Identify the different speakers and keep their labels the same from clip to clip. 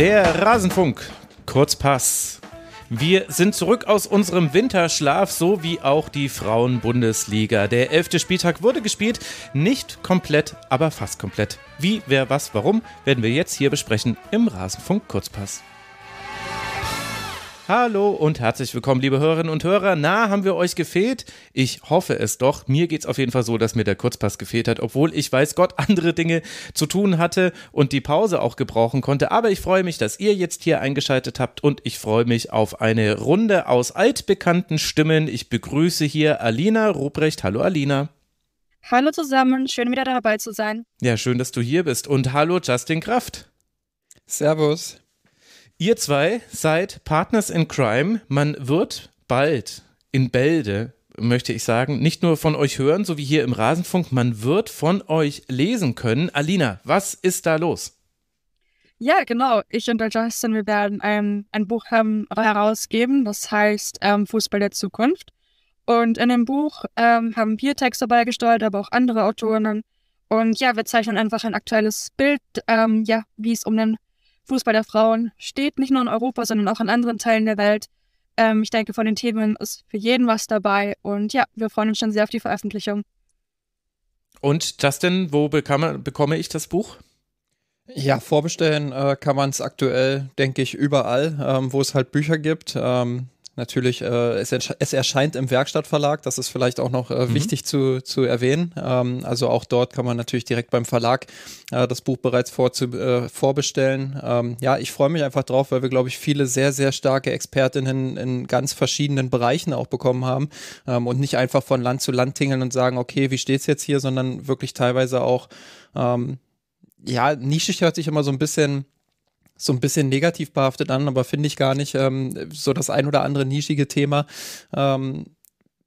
Speaker 1: Der Rasenfunk, Kurzpass. Wir sind zurück aus unserem Winterschlaf, so wie auch die Frauenbundesliga. Der elfte Spieltag wurde gespielt, nicht komplett, aber fast komplett. Wie, wer, was, warum, werden wir jetzt hier besprechen im Rasenfunk Kurzpass. Hallo und herzlich willkommen, liebe Hörerinnen und Hörer. Na, haben wir euch gefehlt? Ich hoffe es doch. Mir geht es auf jeden Fall so, dass mir der Kurzpass gefehlt hat, obwohl ich weiß Gott andere Dinge zu tun hatte und die Pause auch gebrauchen konnte. Aber ich freue mich, dass ihr jetzt hier eingeschaltet habt und ich freue mich auf eine Runde aus altbekannten Stimmen. Ich begrüße hier Alina Ruprecht. Hallo Alina.
Speaker 2: Hallo zusammen, schön wieder dabei zu sein.
Speaker 1: Ja, schön, dass du hier bist und hallo Justin Kraft. Servus. Ihr zwei seid Partners in Crime. Man wird bald in Bälde möchte ich sagen, nicht nur von euch hören, so wie hier im Rasenfunk, man wird von euch lesen können. Alina, was ist da los?
Speaker 2: Ja, genau. Ich und der Justin, wir werden ähm, ein Buch ähm, herausgeben, das heißt ähm, Fußball der Zukunft. Und in dem Buch ähm, haben wir Texte beigesteuert, aber auch andere Autorinnen. Und ja, wir zeichnen einfach ein aktuelles Bild, ähm, ja, wie es um den Fußball der Frauen steht, nicht nur in Europa, sondern auch in anderen Teilen der Welt. Ähm, ich denke, von den Themen ist für jeden was dabei und ja, wir freuen uns schon sehr auf die Veröffentlichung.
Speaker 3: Und Justin, wo bekam, bekomme ich das Buch? Ja, vorbestellen äh, kann man es aktuell, denke ich, überall, ähm, wo es halt Bücher gibt. Ähm, natürlich, äh, es, es, erscheint im Werkstattverlag, das ist vielleicht auch noch äh, mhm. wichtig zu, zu erwähnen. Ähm, also auch dort kann man natürlich direkt beim Verlag äh, das Buch bereits vorzu, äh, vorbestellen. Ähm, ja, ich freue mich einfach drauf, weil wir, glaube ich, viele sehr, sehr starke Expertinnen in ganz verschiedenen Bereichen auch bekommen haben ähm, und nicht einfach von Land zu Land tingeln und sagen, okay, wie steht es jetzt hier, sondern wirklich teilweise auch, ähm, ja, nischig hört sich immer so ein bisschen so ein bisschen negativ behaftet an, aber finde ich gar nicht. Ähm, so das ein oder andere nischige Thema. Ähm,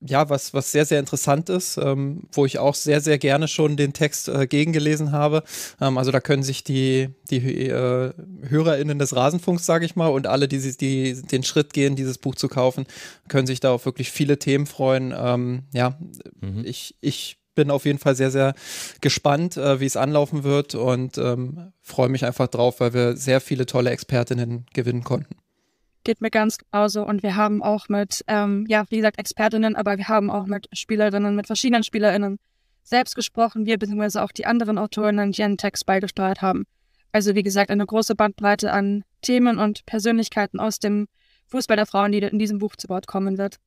Speaker 3: ja, was, was sehr, sehr interessant ist, ähm, wo ich auch sehr, sehr gerne schon den Text äh, gegengelesen habe. Ähm, also da können sich die, die äh, HörerInnen des Rasenfunks, sage ich mal, und alle, die, die den Schritt gehen, dieses Buch zu kaufen, können sich da auf wirklich viele Themen freuen. Ähm, ja, mhm. ich, ich bin auf jeden Fall sehr, sehr gespannt, äh, wie es anlaufen wird und ähm, freue mich einfach drauf, weil wir sehr viele tolle Expertinnen gewinnen konnten.
Speaker 2: Geht mir ganz genauso. Und wir haben auch mit, ähm, ja, wie gesagt, Expertinnen, aber wir haben auch mit Spielerinnen, mit verschiedenen Spielerinnen selbst gesprochen, wir bzw. auch die anderen Autorinnen, die einen Text beigesteuert haben. Also wie gesagt, eine große Bandbreite an Themen und Persönlichkeiten aus dem Fußball der Frauen, die in diesem Buch zu Wort kommen wird.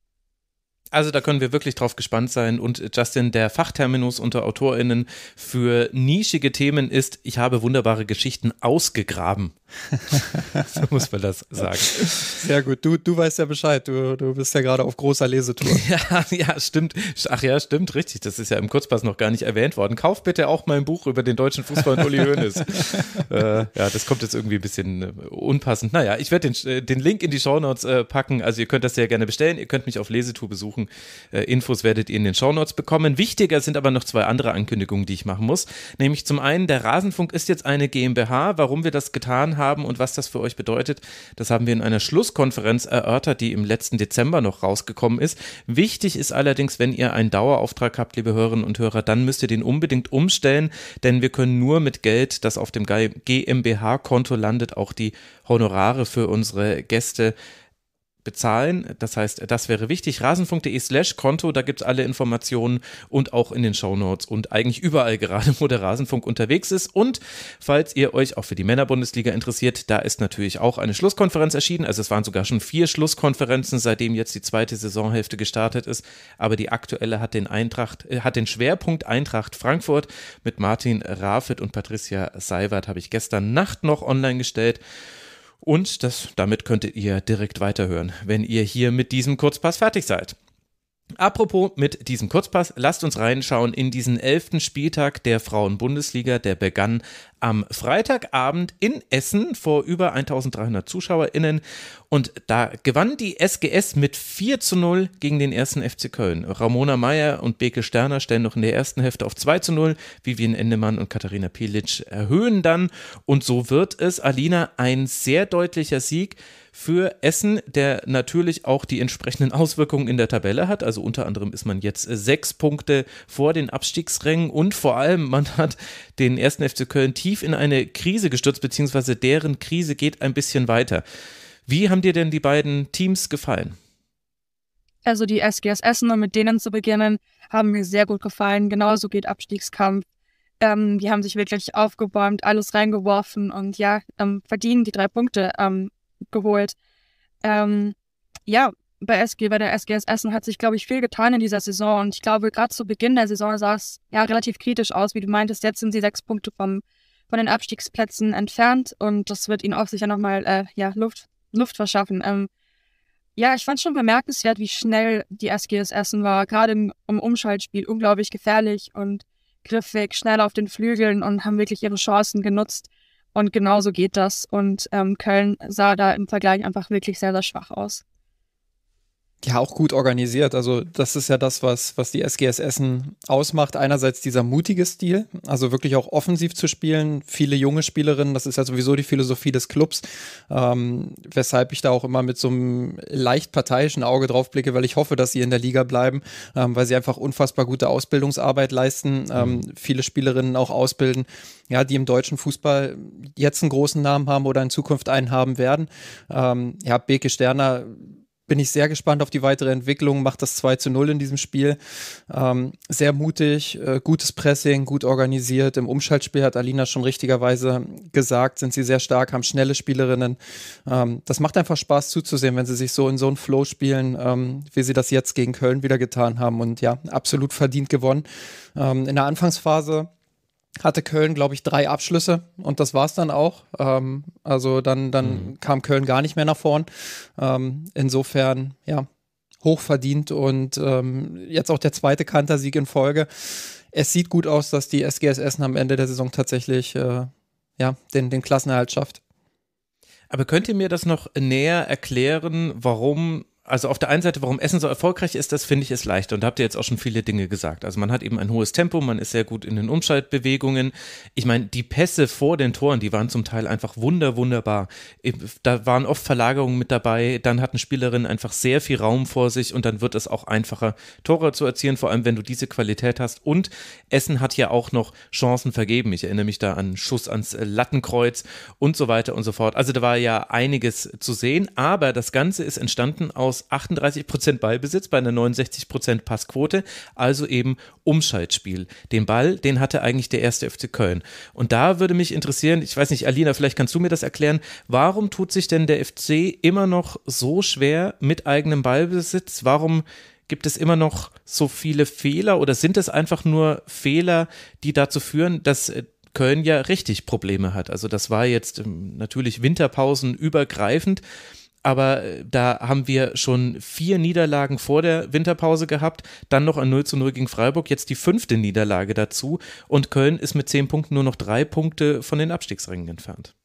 Speaker 1: Also da können wir wirklich drauf gespannt sein. Und äh, Justin, der Fachterminus unter AutorInnen für nischige Themen ist, ich habe wunderbare Geschichten ausgegraben. so muss man das sagen.
Speaker 3: Sehr gut. Du, du weißt ja Bescheid. Du, du bist ja gerade auf großer Lesetour. Ja, ja, stimmt. Ach ja,
Speaker 1: stimmt, richtig. Das ist ja im Kurzpass noch gar nicht erwähnt worden. Kauf bitte auch mein Buch über den deutschen Fußball und Uli Hoeneß. äh, ja, das kommt jetzt irgendwie ein bisschen äh, unpassend. Naja, ich werde den, äh, den Link in die Shownotes äh, packen. Also ihr könnt das sehr gerne bestellen. Ihr könnt mich auf Lesetour besuchen suchen. Infos werdet ihr in den Shownotes bekommen. Wichtiger sind aber noch zwei andere Ankündigungen, die ich machen muss. Nämlich zum einen, der Rasenfunk ist jetzt eine GmbH. Warum wir das getan haben und was das für euch bedeutet, das haben wir in einer Schlusskonferenz erörtert, die im letzten Dezember noch rausgekommen ist. Wichtig ist allerdings, wenn ihr einen Dauerauftrag habt, liebe Hörerinnen und Hörer, dann müsst ihr den unbedingt umstellen, denn wir können nur mit Geld, das auf dem GmbH-Konto landet, auch die Honorare für unsere Gäste bezahlen. Das heißt, das wäre wichtig. Rasenfunk.de slash Konto, da gibt es alle Informationen und auch in den Shownotes und eigentlich überall gerade, wo der Rasenfunk unterwegs ist. Und falls ihr euch auch für die Männerbundesliga interessiert, da ist natürlich auch eine Schlusskonferenz erschienen. Also es waren sogar schon vier Schlusskonferenzen, seitdem jetzt die zweite Saisonhälfte gestartet ist. Aber die aktuelle hat den Eintracht, äh, hat den Schwerpunkt Eintracht Frankfurt mit Martin Rafit und Patricia Seiwert habe ich gestern Nacht noch online gestellt. Und das, damit könntet ihr direkt weiterhören, wenn ihr hier mit diesem Kurzpass fertig seid. Apropos mit diesem Kurzpass, lasst uns reinschauen in diesen elften Spieltag der Frauenbundesliga, der begann am Freitagabend in Essen vor über 1300 ZuschauerInnen. Und da gewann die SGS mit 4 zu 0 gegen den ersten FC Köln. Ramona Mayer und Beke Sterner stellen noch in der ersten Hälfte auf 2 zu 0. Vivian Endemann und Katharina Pilic erhöhen dann. Und so wird es, Alina, ein sehr deutlicher Sieg für Essen, der natürlich auch die entsprechenden Auswirkungen in der Tabelle hat. Also unter anderem ist man jetzt sechs Punkte vor den Abstiegsrängen und vor allem man hat den ersten FC Köln tief in eine Krise gestürzt, beziehungsweise deren Krise geht ein bisschen weiter. Wie haben dir denn die beiden Teams gefallen?
Speaker 2: Also die SGS Essen und mit denen zu beginnen, haben mir sehr gut gefallen. Genauso geht Abstiegskampf. Ähm, die haben sich wirklich aufgebäumt, alles reingeworfen und ja, ähm, verdienen die drei Punkte ähm, geholt. Ähm, ja, bei SG, bei der SGS Essen hat sich, glaube ich, viel getan in dieser Saison. Und ich glaube, gerade zu Beginn der Saison sah es ja relativ kritisch aus. Wie du meintest, jetzt sind sie sechs Punkte vom von den Abstiegsplätzen entfernt und das wird ihnen auch sicher nochmal äh, ja, Luft, Luft verschaffen. Ähm, ja, ich fand schon bemerkenswert, wie schnell die SGS Essen war, gerade im, im Umschaltspiel unglaublich gefährlich und griffig, schnell auf den Flügeln und haben wirklich ihre Chancen genutzt. Und genauso geht das. Und ähm, Köln sah da im Vergleich einfach wirklich sehr, sehr schwach aus
Speaker 3: ja auch gut organisiert. Also das ist ja das, was, was die SGS Essen ausmacht. Einerseits dieser mutige Stil, also wirklich auch offensiv zu spielen, viele junge Spielerinnen, das ist ja sowieso die Philosophie des Clubs, ähm, weshalb ich da auch immer mit so einem leicht parteiischen Auge drauf blicke, weil ich hoffe, dass sie in der Liga bleiben, ähm, weil sie einfach unfassbar gute Ausbildungsarbeit leisten, ähm, mhm. viele Spielerinnen auch ausbilden, ja, die im deutschen Fußball jetzt einen großen Namen haben oder in Zukunft einen haben werden. Ähm, ja, Beke Sterner bin ich sehr gespannt auf die weitere Entwicklung, macht das 2 zu 0 in diesem Spiel. Ähm, sehr mutig, äh, gutes Pressing, gut organisiert. Im Umschaltspiel hat Alina schon richtigerweise gesagt, sind sie sehr stark, haben schnelle Spielerinnen. Ähm, das macht einfach Spaß zuzusehen, wenn sie sich so in so einen Flow spielen, ähm, wie sie das jetzt gegen Köln wieder getan haben. Und ja, absolut verdient gewonnen. Ähm, in der Anfangsphase hatte Köln, glaube ich, drei Abschlüsse und das war es dann auch. Ähm, also dann, dann mhm. kam Köln gar nicht mehr nach vorn. Ähm, insofern, ja, hochverdient und ähm, jetzt auch der zweite Kantersieg in Folge. Es sieht gut aus, dass die SGS Essen am Ende der Saison tatsächlich äh, ja, den, den Klassenerhalt schafft. Aber könnt ihr mir das noch näher erklären,
Speaker 1: warum also auf der einen Seite, warum Essen so erfolgreich ist, das finde ich ist leicht. Und da habt ihr jetzt auch schon viele Dinge gesagt. Also man hat eben ein hohes Tempo, man ist sehr gut in den Umschaltbewegungen. Ich meine, die Pässe vor den Toren, die waren zum Teil einfach wunder, wunderbar. Da waren oft Verlagerungen mit dabei. Dann hatten Spielerinnen einfach sehr viel Raum vor sich und dann wird es auch einfacher, Tore zu erzielen, vor allem wenn du diese Qualität hast. Und Essen hat ja auch noch Chancen vergeben. Ich erinnere mich da an Schuss ans Lattenkreuz und so weiter und so fort. Also da war ja einiges zu sehen. Aber das Ganze ist entstanden aus aus 38% Ballbesitz bei einer 69% Passquote, also eben Umschaltspiel. Den Ball, den hatte eigentlich der erste FC Köln. Und da würde mich interessieren, ich weiß nicht, Alina, vielleicht kannst du mir das erklären, warum tut sich denn der FC immer noch so schwer mit eigenem Ballbesitz? Warum gibt es immer noch so viele Fehler oder sind es einfach nur Fehler, die dazu führen, dass äh, Köln ja richtig Probleme hat? Also das war jetzt ähm, natürlich Winterpausen übergreifend, aber äh, da haben wir schon vier Niederlagen vor der Winterpause gehabt, dann noch ein 0 zu 0 gegen Freiburg, jetzt die fünfte Niederlage dazu und Köln ist mit zehn Punkten nur noch drei Punkte von den Abstiegsrängen entfernt.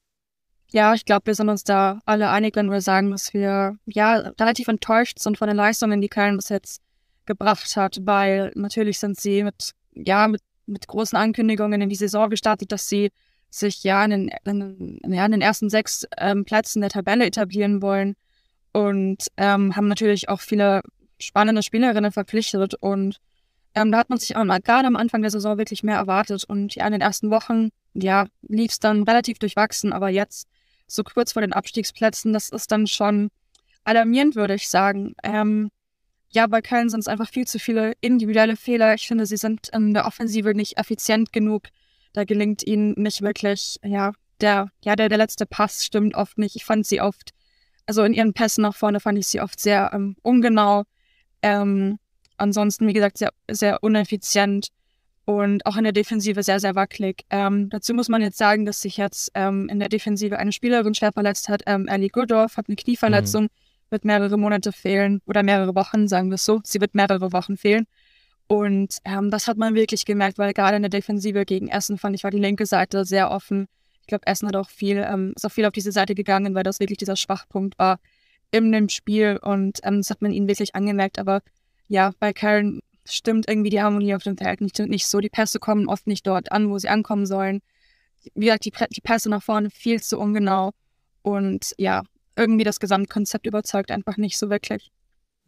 Speaker 2: Ja, ich glaube, wir sind uns da alle einig, wenn wir sagen, dass wir ja relativ enttäuscht sind von den Leistungen, die Köln bis jetzt gebracht hat, weil natürlich sind sie mit ja mit, mit großen Ankündigungen in die Saison gestartet, dass sie sich ja an den, in, ja, in den ersten sechs ähm, Plätzen der Tabelle etablieren wollen und ähm, haben natürlich auch viele spannende Spielerinnen verpflichtet und ähm, da hat man sich auch gerade am Anfang der Saison wirklich mehr erwartet und ja, in den ersten Wochen, ja, lief es dann relativ durchwachsen, aber jetzt so kurz vor den Abstiegsplätzen, das ist dann schon alarmierend, würde ich sagen. Ähm, ja, bei Köln sind es einfach viel zu viele individuelle Fehler. Ich finde, sie sind in der Offensive nicht effizient genug da gelingt ihnen nicht wirklich, ja, der, ja, der, der letzte Pass stimmt oft nicht. Ich fand sie oft, also in ihren Pässen nach vorne fand ich sie oft sehr ähm, ungenau. Ähm, ansonsten, wie gesagt, sehr, sehr ineffizient und auch in der Defensive sehr, sehr wackelig. Ähm, dazu muss man jetzt sagen, dass sich jetzt ähm, in der Defensive eine Spielerin schwer verletzt hat. Ähm, Ellie Goodorf hat eine Knieverletzung, mhm. wird mehrere Monate fehlen oder mehrere Wochen, sagen wir es so. Sie wird mehrere Wochen fehlen. Und ähm, das hat man wirklich gemerkt, weil gerade in der Defensive gegen Essen fand ich, war die linke Seite sehr offen. Ich glaube, Essen hat auch viel, ähm, ist auch viel auf diese Seite gegangen, weil das wirklich dieser Schwachpunkt war in dem Spiel. Und ähm, das hat man ihnen wirklich angemerkt. Aber ja, bei Karen stimmt irgendwie die Harmonie auf dem Feld nicht, nicht so. Die Pässe kommen oft nicht dort an, wo sie ankommen sollen. Wie gesagt, die, die Pässe nach vorne viel zu ungenau. Und ja, irgendwie das Gesamtkonzept überzeugt einfach nicht so wirklich.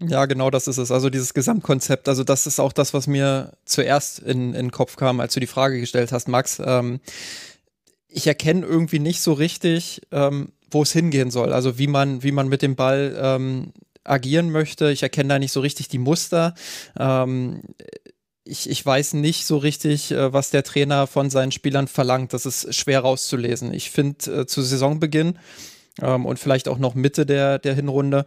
Speaker 3: Ja, genau das ist es. Also dieses Gesamtkonzept. Also das ist auch das, was mir zuerst in, in den Kopf kam, als du die Frage gestellt hast, Max. Ähm, ich erkenne irgendwie nicht so richtig, ähm, wo es hingehen soll. Also wie man, wie man mit dem Ball ähm, agieren möchte. Ich erkenne da nicht so richtig die Muster. Ähm, ich, ich, weiß nicht so richtig, äh, was der Trainer von seinen Spielern verlangt. Das ist schwer rauszulesen. Ich finde äh, zu Saisonbeginn ähm, und vielleicht auch noch Mitte der, der Hinrunde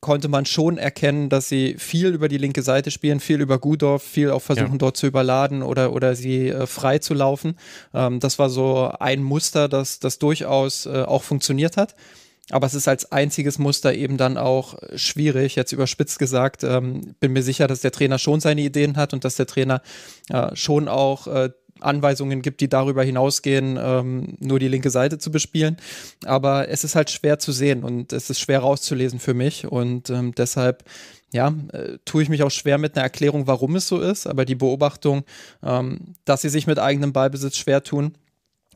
Speaker 3: konnte man schon erkennen, dass sie viel über die linke Seite spielen, viel über Gudorf, viel auch versuchen, ja. dort zu überladen oder, oder sie äh, frei zu laufen. Ähm, das war so ein Muster, das, das durchaus äh, auch funktioniert hat. Aber es ist als einziges Muster eben dann auch schwierig, jetzt überspitzt gesagt. Ähm, bin mir sicher, dass der Trainer schon seine Ideen hat und dass der Trainer äh, schon auch äh, Anweisungen gibt, die darüber hinausgehen, ähm, nur die linke Seite zu bespielen. Aber es ist halt schwer zu sehen und es ist schwer rauszulesen für mich. Und ähm, deshalb, ja, äh, tue ich mich auch schwer mit einer Erklärung, warum es so ist. Aber die Beobachtung, ähm, dass sie sich mit eigenem Ballbesitz schwer tun,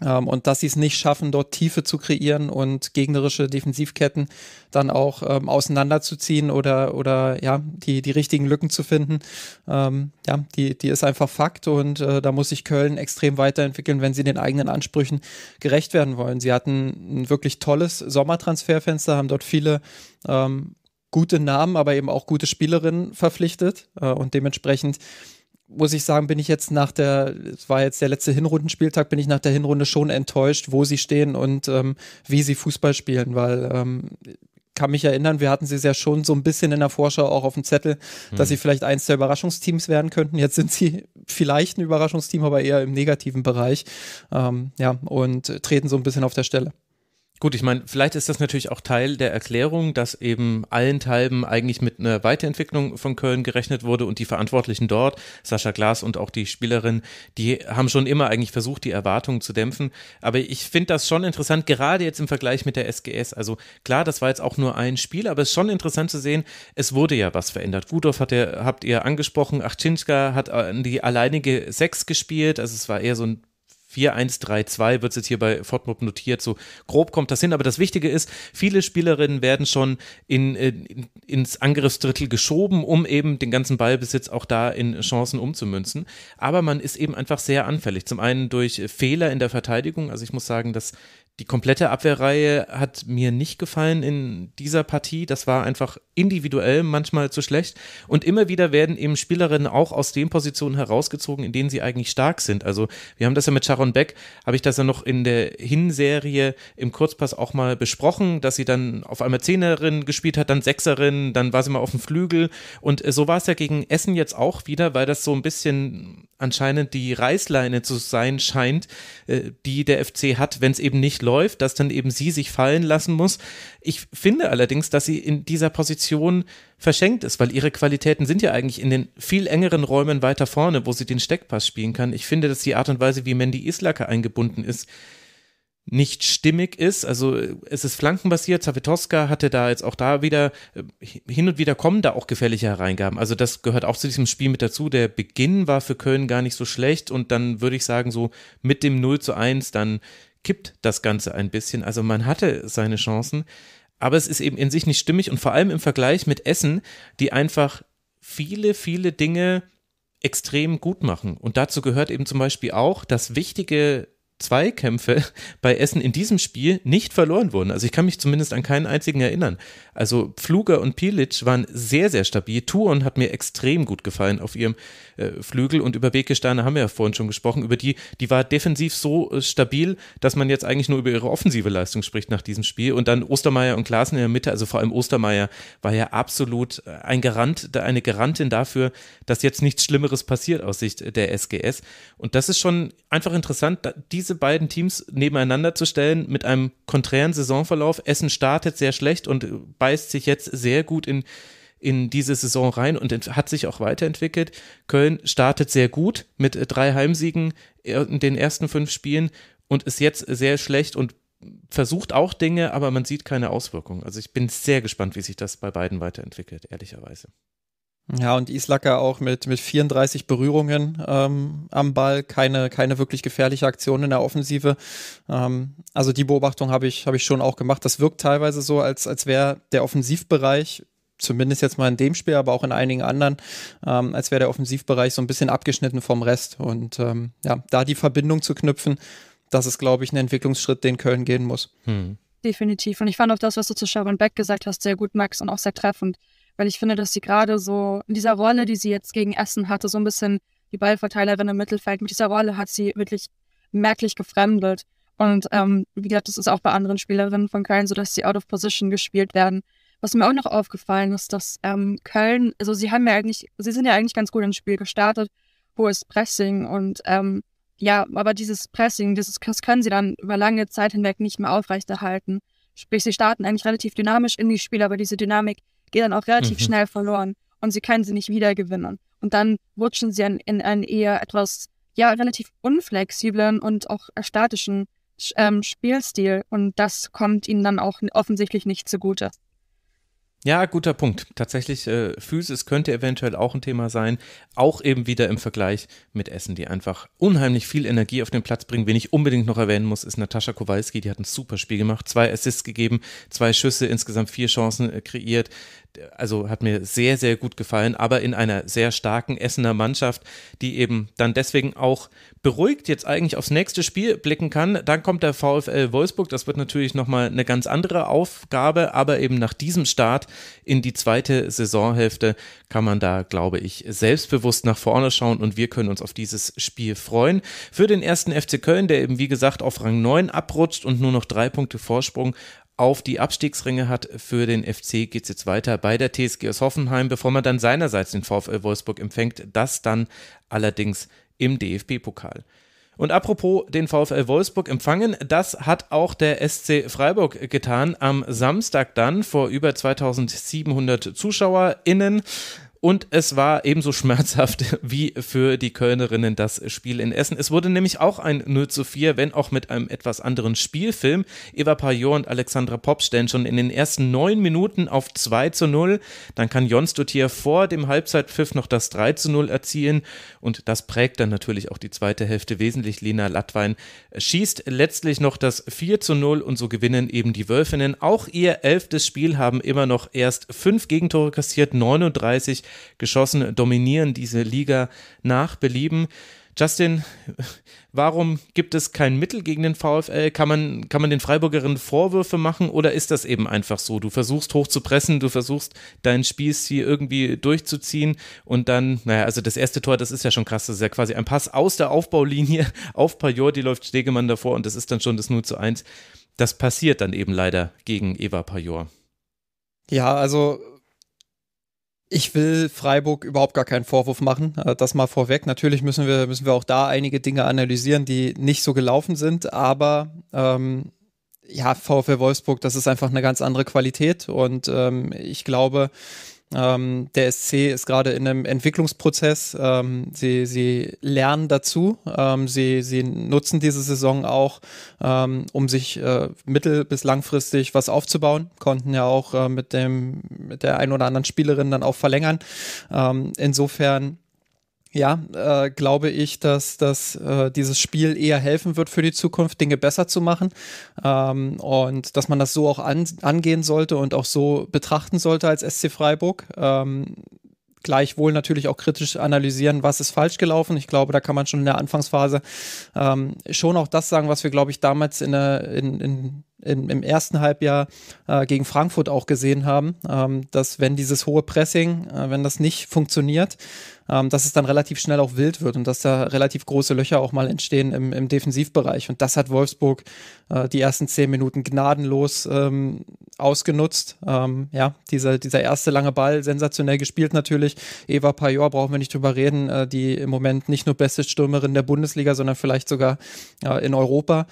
Speaker 3: ähm, und dass sie es nicht schaffen, dort Tiefe zu kreieren und gegnerische Defensivketten dann auch ähm, auseinanderzuziehen oder, oder ja, die, die richtigen Lücken zu finden. Ähm, ja, die, die ist einfach Fakt und äh, da muss sich Köln extrem weiterentwickeln, wenn sie den eigenen Ansprüchen gerecht werden wollen. Sie hatten ein wirklich tolles Sommertransferfenster, haben dort viele ähm, gute Namen, aber eben auch gute Spielerinnen verpflichtet äh, und dementsprechend muss ich sagen, bin ich jetzt nach der, es war jetzt der letzte Hinrundenspieltag, bin ich nach der Hinrunde schon enttäuscht, wo sie stehen und ähm, wie sie Fußball spielen, weil ähm, kann mich erinnern, wir hatten sie ja schon so ein bisschen in der Vorschau auch auf dem Zettel, hm. dass sie vielleicht eins der Überraschungsteams werden könnten. Jetzt sind sie vielleicht ein Überraschungsteam, aber eher im negativen Bereich. Ähm, ja, und treten so ein bisschen auf der Stelle. Gut,
Speaker 1: ich meine, vielleicht ist das natürlich auch Teil der Erklärung, dass eben allenthalben eigentlich mit einer Weiterentwicklung von Köln gerechnet wurde und die Verantwortlichen dort, Sascha Glas und auch die Spielerin, die haben schon immer eigentlich versucht, die Erwartungen zu dämpfen. Aber ich finde das schon interessant, gerade jetzt im Vergleich mit der SGS. Also klar, das war jetzt auch nur ein Spiel, aber es ist schon interessant zu sehen, es wurde ja was verändert. Gudorf hat ihr, habt ihr angesprochen, Achczynska hat die alleinige Sechs gespielt, also es war eher so ein 4-1-3-2 wird es jetzt hier bei Fortnum notiert. So grob kommt das hin. Aber das Wichtige ist, viele Spielerinnen werden schon in, in, ins Angriffsdrittel geschoben, um eben den ganzen Ballbesitz auch da in Chancen umzumünzen. Aber man ist eben einfach sehr anfällig. Zum einen durch Fehler in der Verteidigung. Also ich muss sagen, dass die komplette Abwehrreihe hat mir nicht gefallen in dieser Partie. Das war einfach individuell manchmal zu schlecht. Und immer wieder werden eben Spielerinnen auch aus den Positionen herausgezogen, in denen sie eigentlich stark sind. Also wir haben das ja mit Sharon Beck, habe ich das ja noch in der Hinserie im Kurzpass auch mal besprochen, dass sie dann auf einmal Zehnerin gespielt hat, dann Sechserin, dann war sie mal auf dem Flügel. Und äh, so war es ja gegen Essen jetzt auch wieder, weil das so ein bisschen anscheinend die Reißleine zu sein scheint, äh, die der FC hat, wenn es eben nicht läuft läuft, dass dann eben sie sich fallen lassen muss. Ich finde allerdings, dass sie in dieser Position verschenkt ist, weil ihre Qualitäten sind ja eigentlich in den viel engeren Räumen weiter vorne, wo sie den Steckpass spielen kann. Ich finde, dass die Art und Weise, wie Mandy Islacke eingebunden ist, nicht stimmig ist. Also äh, es ist flankenbasiert. Zawitowska hatte da jetzt auch da wieder, äh, hin und wieder kommen da auch gefährliche Hereingaben. Also das gehört auch zu diesem Spiel mit dazu. Der Beginn war für Köln gar nicht so schlecht und dann würde ich sagen, so mit dem 0 zu 1 dann kippt das Ganze ein bisschen. Also man hatte seine Chancen, aber es ist eben in sich nicht stimmig und vor allem im Vergleich mit Essen, die einfach viele, viele Dinge extrem gut machen. Und dazu gehört eben zum Beispiel auch, das wichtige Zweikämpfe bei Essen in diesem Spiel nicht verloren wurden. Also ich kann mich zumindest an keinen einzigen erinnern. Also Pfluger und Pilic waren sehr, sehr stabil. Tuon hat mir extrem gut gefallen auf ihrem äh, Flügel und über Bekesteine haben wir ja vorhin schon gesprochen. Über die, die war defensiv so äh, stabil, dass man jetzt eigentlich nur über ihre offensive Leistung spricht nach diesem Spiel. Und dann Ostermeier und Klaassen in der Mitte, also vor allem Ostermeier war ja absolut äh, ein Garant, eine Garantin dafür, dass jetzt nichts Schlimmeres passiert aus Sicht äh, der SGS. Und das ist schon einfach interessant, diese diese beiden Teams nebeneinander zu stellen mit einem konträren Saisonverlauf. Essen startet sehr schlecht und beißt sich jetzt sehr gut in, in diese Saison rein und hat sich auch weiterentwickelt. Köln startet sehr gut mit äh, drei Heimsiegen äh, in den ersten fünf Spielen und ist jetzt sehr schlecht und versucht auch Dinge, aber man sieht keine Auswirkungen. Also ich bin sehr gespannt, wie sich das bei beiden weiterentwickelt, ehrlicherweise.
Speaker 3: Ja, und Islacker auch mit, mit 34 Berührungen ähm, am Ball, keine, keine wirklich gefährliche Aktion in der Offensive. Ähm, also die Beobachtung habe ich, hab ich schon auch gemacht. Das wirkt teilweise so, als, als wäre der Offensivbereich, zumindest jetzt mal in dem Spiel, aber auch in einigen anderen, ähm, als wäre der Offensivbereich so ein bisschen abgeschnitten vom Rest. Und ähm, ja, da die Verbindung zu knüpfen, das ist, glaube ich, ein Entwicklungsschritt, den Köln gehen muss. Hm.
Speaker 2: Definitiv. Und ich fand auch das, was du zu Sharon Beck gesagt hast, sehr gut, Max, und auch sehr treffend weil ich finde, dass sie gerade so in dieser Rolle, die sie jetzt gegen Essen hatte, so ein bisschen die Ballverteilerin im Mittelfeld, mit dieser Rolle hat sie wirklich merklich gefremdelt. Und ähm, wie gesagt, das ist auch bei anderen Spielerinnen von Köln so, dass sie out of position gespielt werden. Was mir auch noch aufgefallen ist, dass ähm, Köln, also sie haben ja eigentlich, sie sind ja eigentlich ganz gut ins Spiel gestartet, hohes Pressing und ähm, ja, aber dieses Pressing, dieses, das können sie dann über lange Zeit hinweg nicht mehr aufrechterhalten. Sprich, sie starten eigentlich relativ dynamisch in die Spiele, aber diese Dynamik geht dann auch relativ mhm. schnell verloren und sie können sie nicht wiedergewinnen. Und dann rutschen sie in, in einen eher etwas, ja, relativ unflexiblen und auch statischen ähm, Spielstil und das kommt ihnen dann auch offensichtlich nicht zugute.
Speaker 1: Ja, guter Punkt. Tatsächlich, äh, Physis könnte eventuell auch ein Thema sein. Auch eben wieder im Vergleich mit Essen, die einfach unheimlich viel Energie auf den Platz bringen. Wen ich unbedingt noch erwähnen muss, ist Natascha Kowalski. Die hat ein super Spiel gemacht. Zwei Assists gegeben, zwei Schüsse, insgesamt vier Chancen äh, kreiert also hat mir sehr, sehr gut gefallen, aber in einer sehr starken Essener Mannschaft, die eben dann deswegen auch beruhigt jetzt eigentlich aufs nächste Spiel blicken kann. Dann kommt der VfL Wolfsburg, das wird natürlich nochmal eine ganz andere Aufgabe, aber eben nach diesem Start in die zweite Saisonhälfte kann man da, glaube ich, selbstbewusst nach vorne schauen und wir können uns auf dieses Spiel freuen. Für den ersten FC Köln, der eben wie gesagt auf Rang 9 abrutscht und nur noch drei Punkte Vorsprung auf die Abstiegsringe hat für den FC, geht es jetzt weiter bei der TSG aus Hoffenheim, bevor man dann seinerseits den VfL Wolfsburg empfängt. Das dann allerdings im DFB-Pokal. Und apropos den VfL Wolfsburg empfangen, das hat auch der SC Freiburg getan am Samstag dann vor über 2700 ZuschauerInnen. Und es war ebenso schmerzhaft wie für die Kölnerinnen das Spiel in Essen. Es wurde nämlich auch ein 0 zu 4, wenn auch mit einem etwas anderen Spielfilm. Eva Pajor und Alexandra Popp stellen schon in den ersten neun Minuten auf 2 zu 0. Dann kann Jons Dutier vor dem Halbzeitpfiff noch das 3 zu 0 erzielen. Und das prägt dann natürlich auch die zweite Hälfte wesentlich. Lena Lattwein schießt letztlich noch das 4 zu 0 und so gewinnen eben die Wölfinnen. Auch ihr elftes Spiel haben immer noch erst fünf Gegentore kassiert, 39 geschossen, dominieren diese Liga nach Belieben. Justin, warum gibt es kein Mittel gegen den VfL? Kann man, kann man den Freiburgerinnen Vorwürfe machen oder ist das eben einfach so? Du versuchst hoch zu pressen, du versuchst dein Spielstil irgendwie durchzuziehen und dann, naja, also das erste Tor, das ist ja schon krass, das ist ja quasi ein Pass aus der Aufbaulinie auf Pajor, die läuft Stegemann davor und das ist dann schon das 0 zu 1. Das passiert dann eben leider gegen Eva Pajor.
Speaker 3: Ja, also ich will Freiburg überhaupt gar keinen Vorwurf machen. Äh, das mal vorweg. Natürlich müssen wir, müssen wir auch da einige Dinge analysieren, die nicht so gelaufen sind. Aber ähm, ja, VfL Wolfsburg, das ist einfach eine ganz andere Qualität. Und ähm, ich glaube, ähm, der SC ist gerade in einem Entwicklungsprozess. Ähm, sie, sie lernen dazu. Ähm, sie, sie nutzen diese Saison auch, ähm, um sich äh, mittel- bis langfristig was aufzubauen. Konnten ja auch äh, mit, dem, mit der einen oder anderen Spielerin dann auch verlängern. Ähm, insofern ja, äh, glaube ich, dass, dass äh, dieses Spiel eher helfen wird für die Zukunft, Dinge besser zu machen ähm, und dass man das so auch an, angehen sollte und auch so betrachten sollte als SC Freiburg. Ähm, gleichwohl natürlich auch kritisch analysieren, was ist falsch gelaufen. Ich glaube, da kann man schon in der Anfangsphase ähm, schon auch das sagen, was wir, glaube ich, damals in, der, in, in im, im ersten Halbjahr äh, gegen Frankfurt auch gesehen haben, ähm, dass wenn dieses hohe Pressing, äh, wenn das nicht funktioniert, ähm, dass es dann relativ schnell auch wild wird und dass da relativ große Löcher auch mal entstehen im, im Defensivbereich. Und das hat Wolfsburg äh, die ersten zehn Minuten gnadenlos ähm, ausgenutzt. Ähm, ja, dieser, dieser erste lange Ball, sensationell gespielt natürlich. Eva Pajor, brauchen wir nicht drüber reden, äh, die im Moment nicht nur beste Stürmerin der Bundesliga, sondern vielleicht sogar äh, in Europa.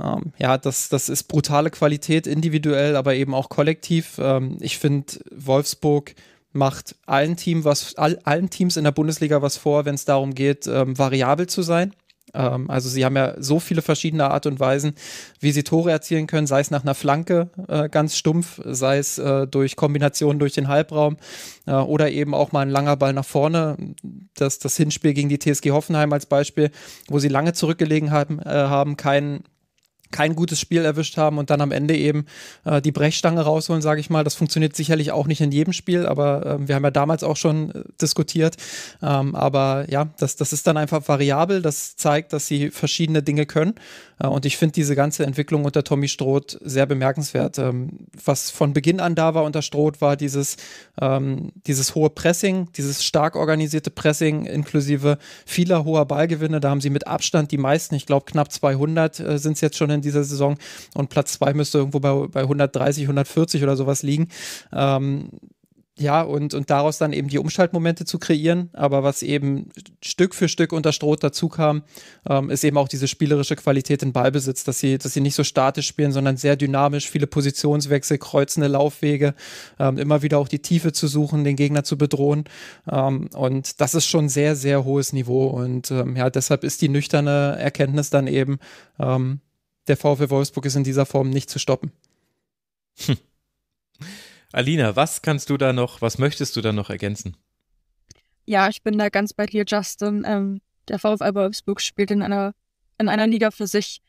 Speaker 3: Ähm, ja, das, das ist brutal totale Qualität, individuell, aber eben auch kollektiv. Ähm, ich finde, Wolfsburg macht allen, Team was, all, allen Teams in der Bundesliga was vor, wenn es darum geht, ähm, variabel zu sein. Ähm, also sie haben ja so viele verschiedene Art und Weisen, wie sie Tore erzielen können, sei es nach einer Flanke äh, ganz stumpf, sei es äh, durch Kombinationen durch den Halbraum äh, oder eben auch mal ein langer Ball nach vorne. Das, das Hinspiel gegen die TSG Hoffenheim als Beispiel, wo sie lange zurückgelegen haben, äh, haben keinen kein gutes Spiel erwischt haben und dann am Ende eben äh, die Brechstange rausholen, sage ich mal. Das funktioniert sicherlich auch nicht in jedem Spiel, aber äh, wir haben ja damals auch schon äh, diskutiert. Ähm, aber ja, das, das ist dann einfach variabel. Das zeigt, dass sie verschiedene Dinge können. Äh, und ich finde diese ganze Entwicklung unter Tommy Stroth sehr bemerkenswert. Ähm, was von Beginn an da war unter Stroth, war dieses, ähm, dieses hohe Pressing, dieses stark organisierte Pressing inklusive vieler hoher Ballgewinne. Da haben sie mit Abstand die meisten, ich glaube knapp 200 sind es jetzt schon in dieser Saison und Platz 2 müsste irgendwo bei, bei 130, 140 oder sowas liegen. Ähm, ja, und, und daraus dann eben die Umschaltmomente zu kreieren. Aber was eben Stück für Stück unter Stroh dazu kam, ähm, ist eben auch diese spielerische Qualität in Ballbesitz, dass sie, dass sie nicht so statisch spielen, sondern sehr dynamisch, viele Positionswechsel, kreuzende Laufwege, ähm, immer wieder auch die Tiefe zu suchen, den Gegner zu bedrohen. Ähm, und das ist schon sehr, sehr hohes Niveau. Und ähm, ja, deshalb ist die nüchterne Erkenntnis dann eben, ähm, der VfL Wolfsburg ist in dieser Form nicht zu stoppen. Hm.
Speaker 1: Alina, was kannst du da noch, was möchtest du da noch ergänzen?
Speaker 2: Ja, ich bin da ganz bei dir, Justin. Ähm, der VfL Wolfsburg spielt in einer, in einer Liga für sich.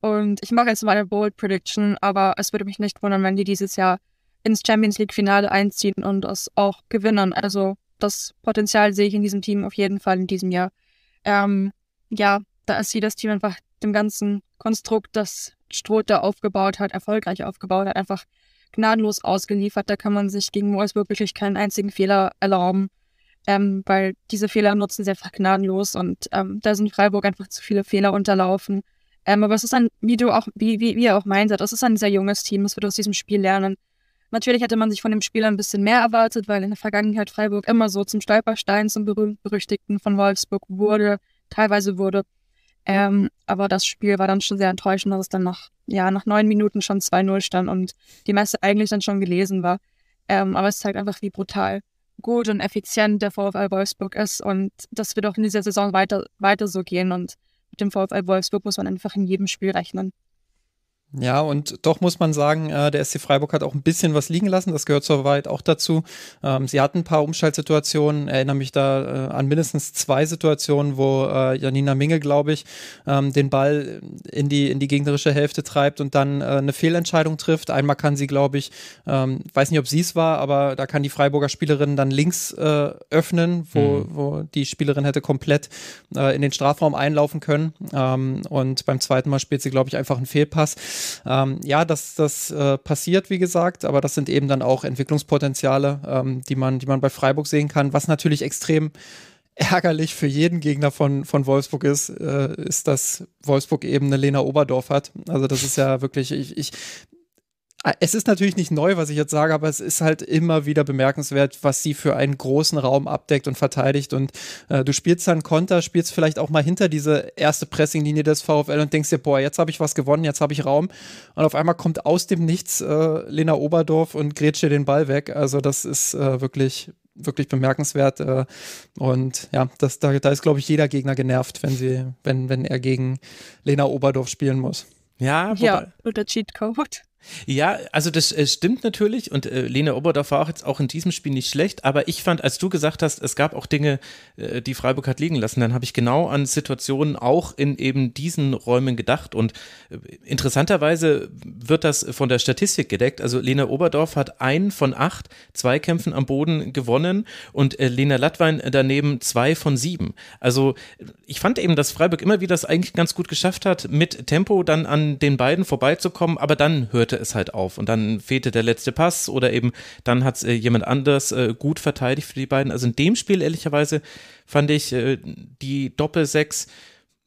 Speaker 2: Und ich mache jetzt mal eine Bold Prediction, aber es würde mich nicht wundern, wenn die dieses Jahr ins Champions League-Finale einziehen und das auch gewinnen. Also das Potenzial sehe ich in diesem Team auf jeden Fall in diesem Jahr. Ähm, ja, da ist jedes Team einfach dem ganzen Konstrukt, das Strote aufgebaut hat, erfolgreich aufgebaut hat, einfach gnadenlos ausgeliefert. Da kann man sich gegen Wolfsburg wirklich keinen einzigen Fehler erlauben, ähm, weil diese Fehler nutzen sie einfach gnadenlos und ähm, da sind Freiburg einfach zu viele Fehler unterlaufen. Ähm, aber es ist ein, wie du auch, wie, wie, wie ihr auch meint, es ist ein sehr junges Team, das wird aus diesem Spiel lernen. Natürlich hätte man sich von dem Spiel ein bisschen mehr erwartet, weil in der Vergangenheit Freiburg immer so zum Stolperstein, zum berühmt-berüchtigten von Wolfsburg wurde, teilweise wurde. Ähm, aber das Spiel war dann schon sehr enttäuschend, dass es dann nach, ja, nach neun Minuten schon 2-0 stand und die Messe eigentlich dann schon gelesen war. Ähm, aber es zeigt einfach, wie brutal gut und effizient der VfL Wolfsburg ist und das wird auch in dieser Saison weiter, weiter so gehen. Und mit dem VfL Wolfsburg muss man einfach in jedem Spiel rechnen.
Speaker 3: Ja, und doch muss man sagen, äh, der SC Freiburg hat auch ein bisschen was liegen lassen. Das gehört soweit auch dazu. Ähm, sie hatten ein paar Umschaltsituationen. Erinnere mich da äh, an mindestens zwei Situationen, wo äh, Janina Minge, glaube ich, ähm, den Ball in die, in die gegnerische Hälfte treibt und dann eine Fehlentscheidung trifft. Einmal kann sie, glaube ich, ähm, weiß nicht, ob sie es war, aber da kann die Freiburger Spielerin dann links öffnen, wo, mhm. wo die Spielerin hätte komplett in den Strafraum einlaufen können. Und beim zweiten Mal spielt sie, glaube ich, einfach einen Fehlpass. Ähm, ja, das, das äh, passiert, wie gesagt, aber das sind eben dann auch Entwicklungspotenziale, ähm, die, man, die man bei Freiburg sehen kann, was natürlich extrem ärgerlich für jeden Gegner von, von Wolfsburg ist, äh, ist, dass Wolfsburg eben eine Lena Oberdorf hat. Also das ist ja wirklich, ich, ich Ah, es ist natürlich nicht neu, was ich jetzt sage, aber es ist halt immer wieder bemerkenswert, was sie für einen großen Raum abdeckt und verteidigt. Und äh, du spielst dann Konter, spielst vielleicht auch mal hinter diese erste Pressinglinie des VfL und denkst dir, boah, jetzt habe ich was gewonnen, jetzt habe ich Raum. Und auf einmal kommt aus dem Nichts äh, Lena Oberdorf und grätscht dir den Ball weg. Also das ist äh, wirklich wirklich bemerkenswert äh, und ja, das, da, da ist glaube ich jeder Gegner genervt, wenn sie, wenn, wenn er gegen Lena Oberdorf spielen muss.
Speaker 1: Ja,
Speaker 2: wobei. ja oder Cheatcode.
Speaker 1: Ja, also das äh, stimmt natürlich und äh, Lena Oberdorf war auch jetzt auch in diesem Spiel nicht schlecht, aber ich fand, als du gesagt hast, es gab auch Dinge, äh, die Freiburg hat liegen lassen, dann habe ich genau an Situationen auch in eben diesen Räumen gedacht und äh, interessanterweise wird das von der Statistik gedeckt. Also Lena Oberdorf hat einen von acht Zweikämpfen am Boden gewonnen und äh, Lena Lattwein daneben zwei von sieben. Also ich fand eben, dass Freiburg immer wieder das eigentlich ganz gut geschafft hat, mit Tempo dann an den beiden vorbeizukommen, aber dann hört löste es halt auf. Und dann fehlte der letzte Pass oder eben dann hat es äh, jemand anders äh, gut verteidigt für die beiden. Also in dem Spiel, ehrlicherweise, fand ich äh, die doppel sechs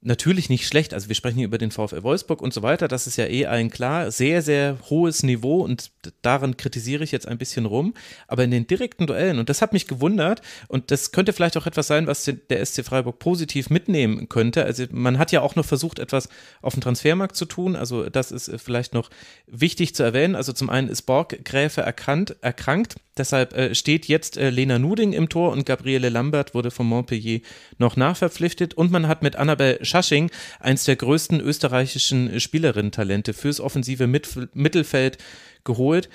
Speaker 1: natürlich nicht schlecht. Also wir sprechen hier über den VfL Wolfsburg und so weiter. Das ist ja eh allen klar. Sehr, sehr hohes Niveau und daran kritisiere ich jetzt ein bisschen rum. Aber in den direkten Duellen, und das hat mich gewundert, und das könnte vielleicht auch etwas sein, was der SC Freiburg positiv mitnehmen könnte. Also man hat ja auch noch versucht, etwas auf dem Transfermarkt zu tun. Also das ist äh, vielleicht noch wichtig zu erwähnen. Also zum einen ist Borggräfe erkannt, erkrankt. Deshalb äh, steht jetzt äh, Lena Nuding im Tor und Gabriele Lambert wurde von Montpellier noch nachverpflichtet. Und man hat mit Annabelle Sch Schasching, eins der größten österreichischen äh, Spielerinnen-Talente fürs offensive Mittelfeld geholt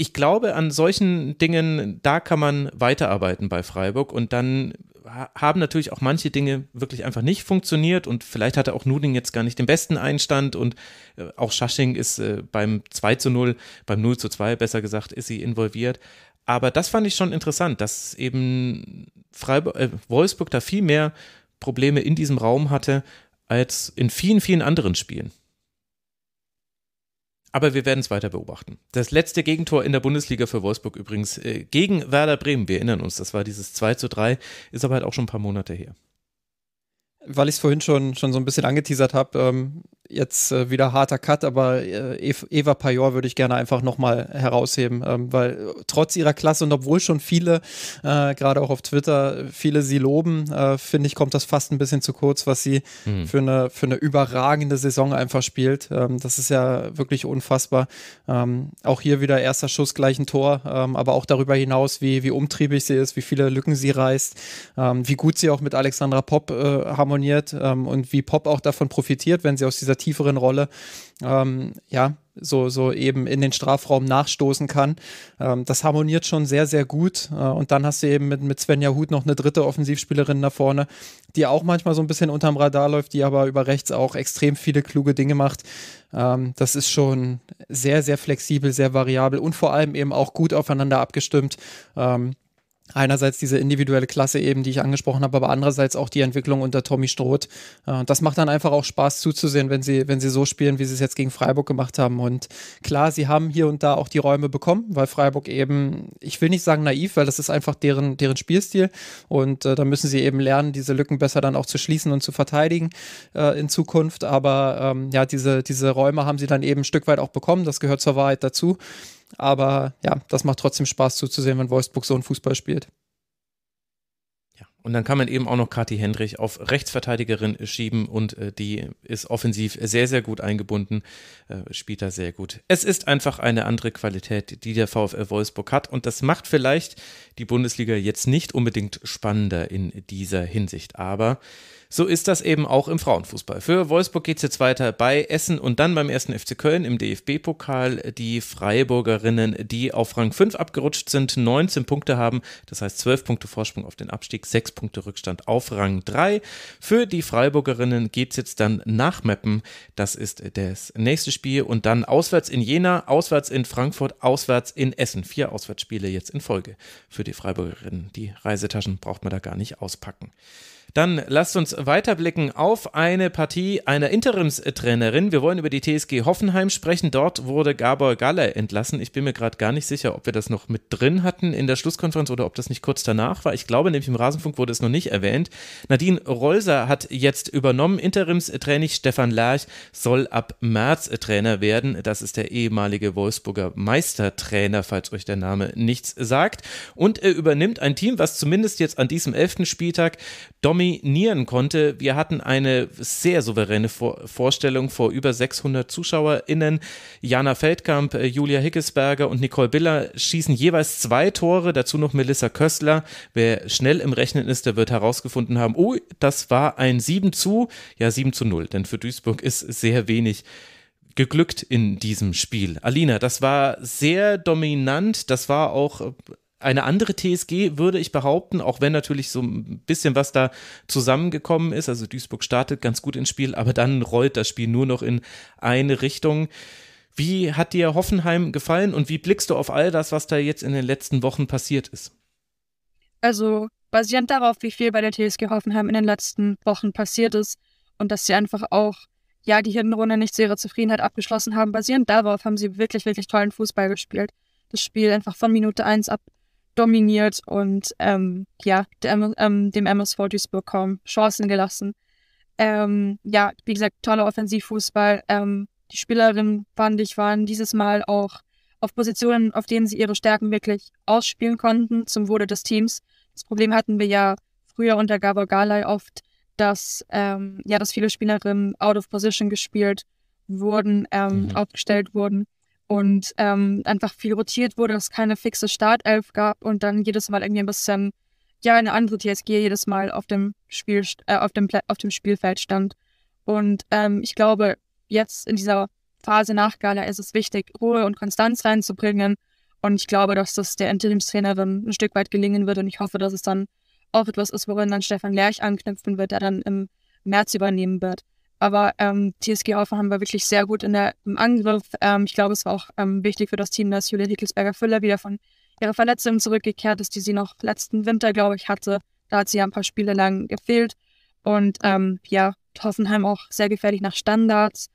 Speaker 1: ich glaube, an solchen Dingen, da kann man weiterarbeiten bei Freiburg und dann haben natürlich auch manche Dinge wirklich einfach nicht funktioniert und vielleicht hatte auch Nuding jetzt gar nicht den besten Einstand und äh, auch Schasching ist äh, beim 2 zu 0, beim 0 zu 2 besser gesagt, ist sie involviert. Aber das fand ich schon interessant, dass eben Freiburg, äh, Wolfsburg da viel mehr Probleme in diesem Raum hatte als in vielen, vielen anderen Spielen. Aber wir werden es weiter beobachten. Das letzte Gegentor in der Bundesliga für Wolfsburg übrigens äh, gegen Werder Bremen, wir erinnern uns, das war dieses 2 zu 3, ist aber halt auch schon ein paar Monate her.
Speaker 3: Weil ich es vorhin schon, schon so ein bisschen angeteasert habe, ähm, jetzt äh, wieder harter Cut, aber äh, Eva Pajor würde ich gerne einfach nochmal herausheben, ähm, weil äh, trotz ihrer Klasse und obwohl schon viele, äh, gerade auch auf Twitter, viele sie loben, äh, finde ich, kommt das fast ein bisschen zu kurz, was sie mhm. für, eine, für eine überragende Saison einfach spielt. Ähm, das ist ja wirklich unfassbar. Ähm, auch hier wieder erster Schuss, gleich ein Tor, ähm, aber auch darüber hinaus, wie, wie umtriebig sie ist, wie viele Lücken sie reißt, ähm, wie gut sie auch mit Alexandra Pop äh, harmoniert ähm, und wie Pop auch davon profitiert, wenn sie aus dieser tieferen Rolle, ähm, ja, so, so eben in den Strafraum nachstoßen kann. Ähm, das harmoniert schon sehr, sehr gut. Äh, und dann hast du eben mit, mit Svenja Huth noch eine dritte Offensivspielerin da vorne, die auch manchmal so ein bisschen unterm Radar läuft, die aber über rechts auch extrem viele kluge Dinge macht. Ähm, das ist schon sehr, sehr flexibel, sehr variabel und vor allem eben auch gut aufeinander abgestimmt. Ähm, einerseits diese individuelle Klasse eben, die ich angesprochen habe, aber andererseits auch die Entwicklung unter Tommy Stroth. Äh, das macht dann einfach auch Spaß zuzusehen, wenn sie, wenn sie so spielen, wie sie es jetzt gegen Freiburg gemacht haben. Und klar, sie haben hier und da auch die Räume bekommen, weil Freiburg eben, ich will nicht sagen naiv, weil das ist einfach deren, deren Spielstil. Und äh, da müssen sie eben lernen, diese Lücken besser dann auch zu schließen und zu verteidigen äh, in Zukunft. Aber ähm, ja, diese, diese Räume haben sie dann eben ein Stück weit auch bekommen. Das gehört zur Wahrheit dazu. Aber ja, das macht trotzdem Spaß zuzusehen, wenn Wolfsburg so einen Fußball spielt.
Speaker 1: Ja, und dann kann man eben auch noch Kathi Hendrich auf Rechtsverteidigerin schieben und äh, die ist offensiv sehr, sehr gut eingebunden, äh, spielt da sehr gut. Es ist einfach eine andere Qualität, die der VfL Wolfsburg hat und das macht vielleicht die Bundesliga jetzt nicht unbedingt spannender in dieser Hinsicht, aber so ist das eben auch im Frauenfußball. Für Wolfsburg geht es jetzt weiter bei Essen und dann beim ersten FC Köln im DFB-Pokal. Die Freiburgerinnen, die auf Rang 5 abgerutscht sind, 19 Punkte haben, das heißt 12 Punkte Vorsprung auf den Abstieg, 6 Punkte Rückstand auf Rang 3. Für die Freiburgerinnen geht es jetzt dann nach Meppen, das ist das nächste Spiel und dann auswärts in Jena, auswärts in Frankfurt, auswärts in Essen. Vier Auswärtsspiele jetzt in Folge für die Freiburgerinnen. Die Reisetaschen braucht man da gar nicht auspacken. Dann lasst uns weiterblicken auf eine Partie einer Interimstrainerin. Wir wollen über die TSG Hoffenheim sprechen. Dort wurde Gabor Galle entlassen. Ich bin mir gerade gar nicht sicher, ob wir das noch mit drin hatten in der Schlusskonferenz oder ob das nicht kurz danach war. Ich glaube, nämlich im Rasenfunk wurde es noch nicht erwähnt. Nadine Rolser hat jetzt übernommen. Interimstraining Stefan Lerch soll ab März Trainer werden. Das ist der ehemalige Wolfsburger Meistertrainer, falls euch der Name nichts sagt. Und er übernimmt ein Team, was zumindest jetzt an diesem elften Spieltag dominant dominieren konnte. Wir hatten eine sehr souveräne vor Vorstellung vor über 600 ZuschauerInnen. Jana Feldkamp, äh, Julia Hickesberger und Nicole Biller schießen jeweils zwei Tore, dazu noch Melissa Köstler. Wer schnell im Rechnen ist, der wird herausgefunden haben, oh, das war ein 7 zu, ja 7 zu 0, denn für Duisburg ist sehr wenig geglückt in diesem Spiel. Alina, das war sehr dominant, das war auch äh, eine andere TSG würde ich behaupten, auch wenn natürlich so ein bisschen was da zusammengekommen ist. Also Duisburg startet ganz gut ins Spiel, aber dann rollt das Spiel nur noch in eine Richtung. Wie hat dir Hoffenheim gefallen und wie blickst du auf all das, was da jetzt in den letzten Wochen passiert ist?
Speaker 2: Also basierend darauf, wie viel bei der TSG Hoffenheim in den letzten Wochen passiert ist und dass sie einfach auch ja die Hinrunde nicht zu ihrer Zufriedenheit abgeschlossen haben, basierend darauf haben sie wirklich, wirklich tollen Fußball gespielt. Das Spiel einfach von Minute 1 ab dominiert und ähm, ja, der, ähm, dem MS Wolfsburg kaum Chancen gelassen. Ähm, ja, wie gesagt, toller Offensivfußball. Ähm, die Spielerinnen, fand ich, waren dieses Mal auch auf Positionen, auf denen sie ihre Stärken wirklich ausspielen konnten, zum Wohle des Teams. Das Problem hatten wir ja früher unter Gabor Galay oft, dass, ähm, ja, dass viele Spielerinnen out of position gespielt wurden, ähm, mhm. aufgestellt wurden und ähm, einfach viel rotiert wurde, dass es keine fixe Startelf gab und dann jedes Mal irgendwie ein bisschen ja eine andere TSG jedes Mal auf dem Spiel äh, auf dem auf dem Spielfeld stand. Und ähm, ich glaube, jetzt in dieser Phase nach Gala ist es wichtig, Ruhe und Konstanz reinzubringen. Und ich glaube, dass das der Interimstrainerin ein Stück weit gelingen wird. Und ich hoffe, dass es dann auch etwas ist, worin dann Stefan Lerch anknüpfen wird, der dann im März übernehmen wird. Aber ähm, TSG Hoffenheim war wirklich sehr gut in der, im Angriff. Ähm, ich glaube, es war auch ähm, wichtig für das Team, dass Julia Hickelsberger-Füller wieder von ihrer Verletzung zurückgekehrt ist, die sie noch letzten Winter, glaube ich, hatte. Da hat sie ja ein paar Spiele lang gefehlt. Und ähm, ja, Hoffenheim auch sehr gefährlich nach Standards.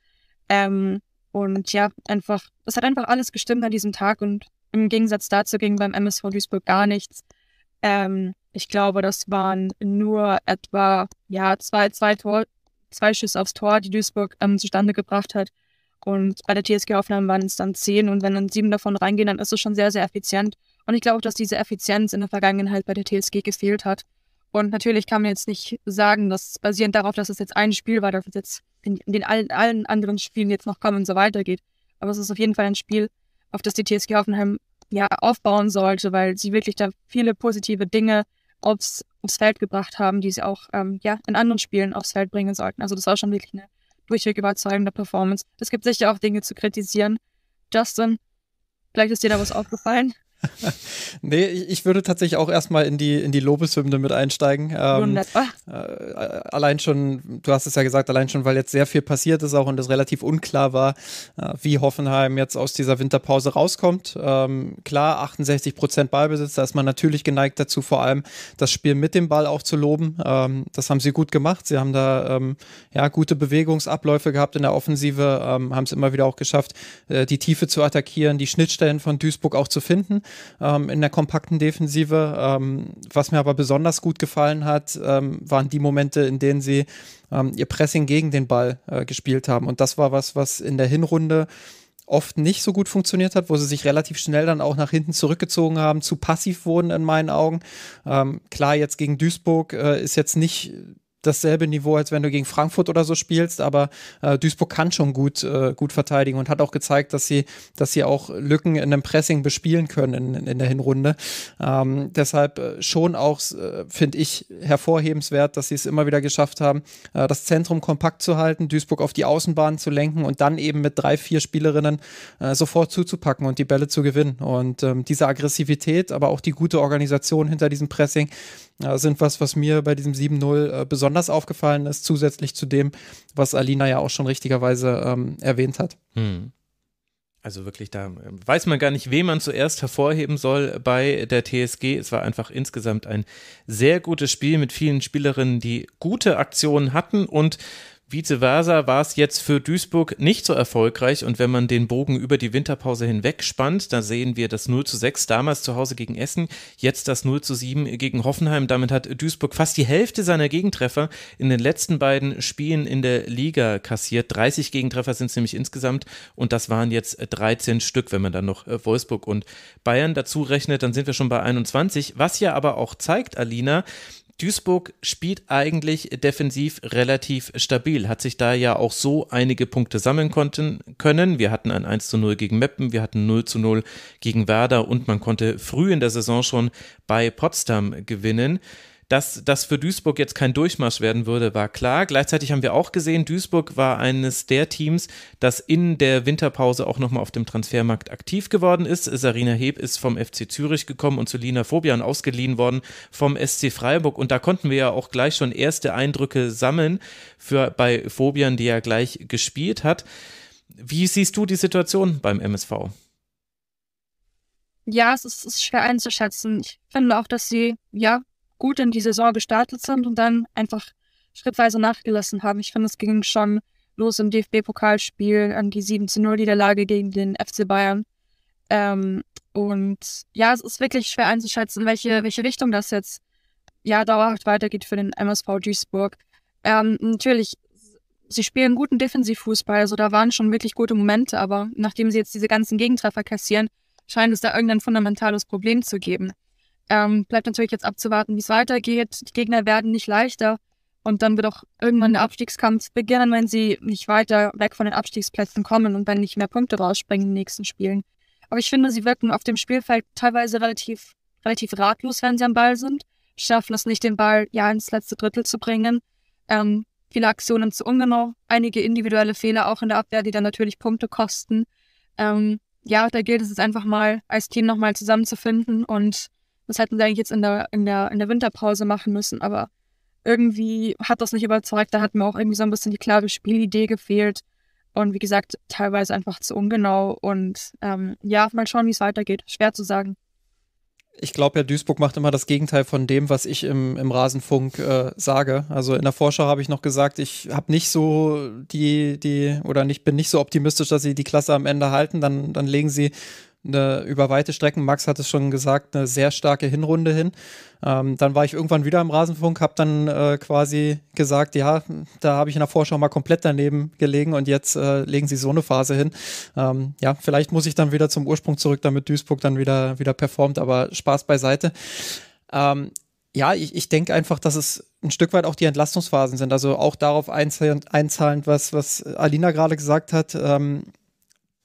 Speaker 2: Ähm, und ja, einfach, es hat einfach alles gestimmt an diesem Tag. Und im Gegensatz dazu ging beim MSV Duisburg gar nichts. Ähm, ich glaube, das waren nur etwa ja, zwei, zwei Tore zwei Schüsse aufs Tor, die Duisburg ähm, zustande gebracht hat. Und bei der TSG-Aufnahme waren es dann zehn. Und wenn dann sieben davon reingehen, dann ist es schon sehr, sehr effizient. Und ich glaube, dass diese Effizienz in der Vergangenheit bei der TSG gefehlt hat. Und natürlich kann man jetzt nicht sagen, dass basierend darauf, dass es jetzt ein Spiel war, dass es jetzt in, den allen, allen anderen Spielen jetzt noch kommen und so weitergeht. Aber es ist auf jeden Fall ein Spiel, auf das die TSG Hoffenheim ja aufbauen sollte, weil sie wirklich da viele positive Dinge aufs, aufs Feld gebracht haben, die sie auch ähm, ja, in anderen Spielen aufs Feld bringen sollten. Also das war schon wirklich eine durchweg überzeugende Performance. Es gibt sicher auch Dinge zu kritisieren. Justin, vielleicht ist dir da was aufgefallen.
Speaker 3: nee, ich würde tatsächlich auch erstmal in die, in die Lobeshymne mit einsteigen. Ähm, ah. äh, allein schon, du hast es ja gesagt, allein schon, weil jetzt sehr viel passiert ist auch und es relativ unklar war, äh, wie Hoffenheim jetzt aus dieser Winterpause rauskommt. Ähm, klar, 68 Prozent Ballbesitz, da ist man natürlich geneigt dazu, vor allem das Spiel mit dem Ball auch zu loben. Ähm, das haben sie gut gemacht. Sie haben da ähm, ja, gute Bewegungsabläufe gehabt in der Offensive, ähm, haben es immer wieder auch geschafft, äh, die Tiefe zu attackieren, die Schnittstellen von Duisburg auch zu finden ähm, in der kompakten Defensive. Ähm, was mir aber besonders gut gefallen hat, ähm, waren die Momente, in denen sie ähm, ihr Pressing gegen den Ball äh, gespielt haben. Und das war was, was in der Hinrunde oft nicht so gut funktioniert hat, wo sie sich relativ schnell dann auch nach hinten zurückgezogen haben, zu passiv wurden in meinen Augen. Ähm, klar, jetzt gegen Duisburg äh, ist jetzt nicht dasselbe Niveau, als wenn du gegen Frankfurt oder so spielst, aber äh, Duisburg kann schon gut, äh, gut verteidigen und hat auch gezeigt, dass sie, dass sie auch Lücken in einem Pressing bespielen können in, in der Hinrunde. Ähm, deshalb äh, schon auch, äh, finde ich, hervorhebenswert, dass sie es immer wieder geschafft haben, äh, das Zentrum kompakt zu halten, Duisburg auf die Außenbahn zu lenken und dann eben mit drei, vier Spielerinnen äh, sofort zuzupacken und die Bälle zu gewinnen. Und ähm, diese Aggressivität, aber auch die gute Organisation hinter diesem Pressing, sind was, was mir bei diesem 7-0 äh, besonders aufgefallen ist, zusätzlich zu dem, was Alina ja auch schon richtigerweise ähm, erwähnt hat.
Speaker 1: Hm. Also wirklich, da ähm, weiß man gar nicht, wen man zuerst hervorheben soll bei der TSG. Es war einfach insgesamt ein sehr gutes Spiel mit vielen Spielerinnen, die gute Aktionen hatten und Vice versa war es jetzt für Duisburg nicht so erfolgreich. Und wenn man den Bogen über die Winterpause hinweg spannt, da sehen wir das 0 zu 6 damals zu Hause gegen Essen, jetzt das 0 zu 7 gegen Hoffenheim. Damit hat Duisburg fast die Hälfte seiner Gegentreffer in den letzten beiden Spielen in der Liga kassiert. 30 Gegentreffer sind es nämlich insgesamt. Und das waren jetzt 13 Stück, wenn man dann noch äh, Wolfsburg und Bayern dazu rechnet, dann sind wir schon bei 21. Was ja aber auch zeigt, Alina, Duisburg spielt eigentlich defensiv relativ stabil, hat sich da ja auch so einige Punkte sammeln konnten, können. Wir hatten ein 1 zu 0 gegen Meppen, wir hatten 0 zu 0 gegen Werder und man konnte früh in der Saison schon bei Potsdam gewinnen. Dass das für Duisburg jetzt kein Durchmarsch werden würde, war klar. Gleichzeitig haben wir auch gesehen, Duisburg war eines der Teams, das in der Winterpause auch nochmal auf dem Transfermarkt aktiv geworden ist. Sarina Heb ist vom FC Zürich gekommen und zu Lina Fobian ausgeliehen worden vom SC Freiburg. Und da konnten wir ja auch gleich schon erste Eindrücke sammeln für, bei Fobian, die ja gleich gespielt hat. Wie siehst du die Situation beim MSV?
Speaker 2: Ja, es ist, es ist schwer einzuschätzen. Ich finde auch, dass sie ja gut in die Saison gestartet sind und dann einfach schrittweise nachgelassen haben. Ich finde, es ging schon los im DFB-Pokalspiel an die 7 zu 0 Niederlage gegen den FC Bayern. Ähm, und ja, es ist wirklich schwer einzuschätzen, welche, welche Richtung das jetzt ja dauerhaft weitergeht für den MSV Duisburg. Ähm, natürlich, sie spielen guten Defensivfußball, also da waren schon wirklich gute Momente, aber nachdem sie jetzt diese ganzen Gegentreffer kassieren, scheint es da irgendein fundamentales Problem zu geben. Ähm, bleibt natürlich jetzt abzuwarten, wie es weitergeht. Die Gegner werden nicht leichter. Und dann wird auch irgendwann der mhm. Abstiegskampf beginnen, wenn sie nicht weiter weg von den Abstiegsplätzen kommen und wenn nicht mehr Punkte rausspringen in den nächsten Spielen. Aber ich finde, sie wirken auf dem Spielfeld teilweise relativ, relativ ratlos, wenn sie am Ball sind. Schaffen es nicht, den Ball ja ins letzte Drittel zu bringen. Ähm, viele Aktionen zu ungenau, einige individuelle Fehler auch in der Abwehr, die dann natürlich Punkte kosten. Ähm, ja, da gilt es jetzt einfach mal als Team nochmal zusammenzufinden und das hätten sie eigentlich jetzt in der, in der, in der Winterpause machen müssen, aber irgendwie hat das nicht überzeugt. Da hat mir auch irgendwie so ein bisschen die klare Spielidee gefehlt. Und wie gesagt, teilweise einfach zu ungenau. Und ähm, ja, mal schauen, wie es weitergeht. Schwer zu sagen.
Speaker 3: Ich glaube ja, Duisburg macht immer das Gegenteil von dem, was ich im, im Rasenfunk äh, sage. Also in der Vorschau habe ich noch gesagt, ich habe nicht so die, die, oder nicht, bin nicht so optimistisch, dass sie die Klasse am Ende halten. Dann, dann legen sie eine, über weite Strecken, Max hat es schon gesagt, eine sehr starke Hinrunde hin. Ähm, dann war ich irgendwann wieder im Rasenfunk, habe dann äh, quasi gesagt, ja, da habe ich in der Vorschau mal komplett daneben gelegen und jetzt äh, legen sie so eine Phase hin. Ähm, ja, vielleicht muss ich dann wieder zum Ursprung zurück, damit Duisburg dann wieder, wieder performt, aber Spaß beiseite. Ähm, ja, ich, ich denke einfach, dass es ein Stück weit auch die Entlastungsphasen sind. Also auch darauf einzahlend, einzahlend was, was Alina gerade gesagt hat. Ähm,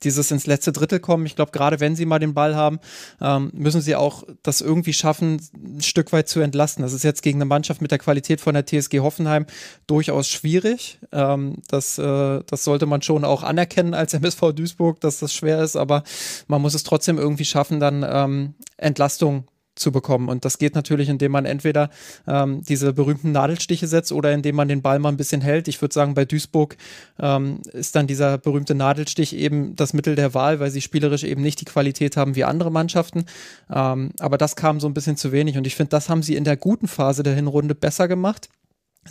Speaker 3: dieses ins letzte Drittel kommen. Ich glaube, gerade wenn sie mal den Ball haben, ähm, müssen sie auch das irgendwie schaffen, ein Stück weit zu entlasten. Das ist jetzt gegen eine Mannschaft mit der Qualität von der TSG Hoffenheim durchaus schwierig. Ähm, das, äh, das sollte man schon auch anerkennen als MSV Duisburg, dass das schwer ist, aber man muss es trotzdem irgendwie schaffen, dann ähm, Entlastung zu bekommen. Und das geht natürlich, indem man entweder ähm, diese berühmten Nadelstiche setzt oder indem man den Ball mal ein bisschen hält. Ich würde sagen, bei Duisburg ähm, ist dann dieser berühmte Nadelstich eben das Mittel der Wahl, weil sie spielerisch eben nicht die Qualität haben wie andere Mannschaften. Ähm, aber das kam so ein bisschen zu wenig. Und ich finde, das haben sie in der guten Phase der Hinrunde besser gemacht.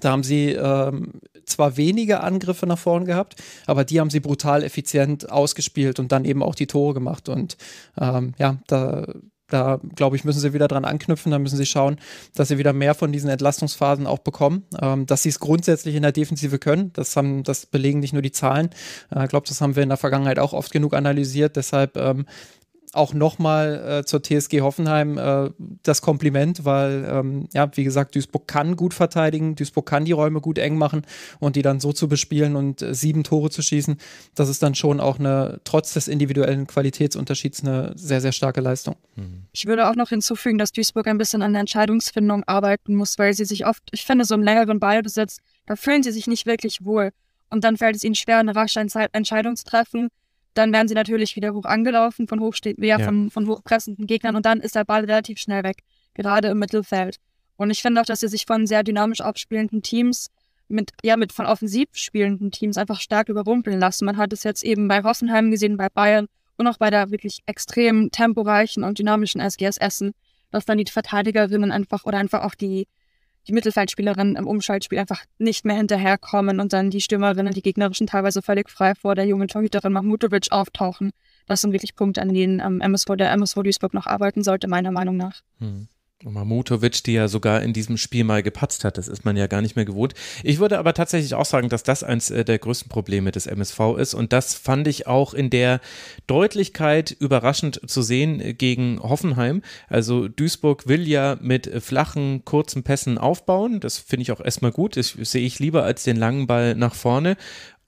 Speaker 3: Da haben sie ähm, zwar wenige Angriffe nach vorn gehabt, aber die haben sie brutal effizient ausgespielt und dann eben auch die Tore gemacht. Und ähm, ja, da, da glaube ich, müssen sie wieder dran anknüpfen. Da müssen sie schauen, dass sie wieder mehr von diesen Entlastungsphasen auch bekommen, ähm, dass sie es grundsätzlich in der Defensive können. Das haben, das belegen nicht nur die Zahlen. Ich äh, glaube, das haben wir in der Vergangenheit auch oft genug analysiert. Deshalb ähm, auch nochmal äh, zur TSG Hoffenheim äh, das Kompliment, weil, ähm, ja, wie gesagt, Duisburg kann gut verteidigen, Duisburg kann die Räume gut eng machen und die dann so zu bespielen und äh, sieben Tore zu schießen, das ist dann schon auch eine, trotz des individuellen Qualitätsunterschieds, eine sehr, sehr starke Leistung. Mhm.
Speaker 2: Ich würde auch noch hinzufügen, dass Duisburg ein bisschen an der Entscheidungsfindung arbeiten muss, weil sie sich oft, ich finde, so im längeren Ballbesitz, da fühlen sie sich nicht wirklich wohl. Und dann fällt es ihnen schwer, eine rasche Entscheidung zu treffen dann werden sie natürlich wieder hoch angelaufen von, hochste ja, ja. Von, von hochpressenden Gegnern und dann ist der Ball relativ schnell weg, gerade im Mittelfeld. Und ich finde auch, dass sie sich von sehr dynamisch aufspielenden Teams mit, ja, mit von offensiv spielenden Teams einfach stark überrumpeln lassen. Man hat es jetzt eben bei Hoffenheim gesehen, bei Bayern und auch bei der wirklich extrem temporeichen und dynamischen SGS Essen, dass dann die Verteidigerinnen einfach oder einfach auch die die Mittelfeldspielerinnen im Umschaltspiel einfach nicht mehr hinterherkommen und dann die Stürmerinnen, die gegnerischen teilweise völlig frei vor der jungen Torhüterin Mahmutovic auftauchen. Das sind wirklich Punkte, an denen ähm, MSV, der MSV Duisburg noch arbeiten sollte, meiner Meinung nach.
Speaker 1: Hm. Mamutovic, die ja sogar in diesem Spiel mal gepatzt hat, das ist man ja gar nicht mehr gewohnt. Ich würde aber tatsächlich auch sagen, dass das eines äh, der größten Probleme des MSV ist und das fand ich auch in der Deutlichkeit überraschend zu sehen äh, gegen Hoffenheim. Also Duisburg will ja mit äh, flachen, kurzen Pässen aufbauen, das finde ich auch erstmal gut, das sehe ich lieber als den langen Ball nach vorne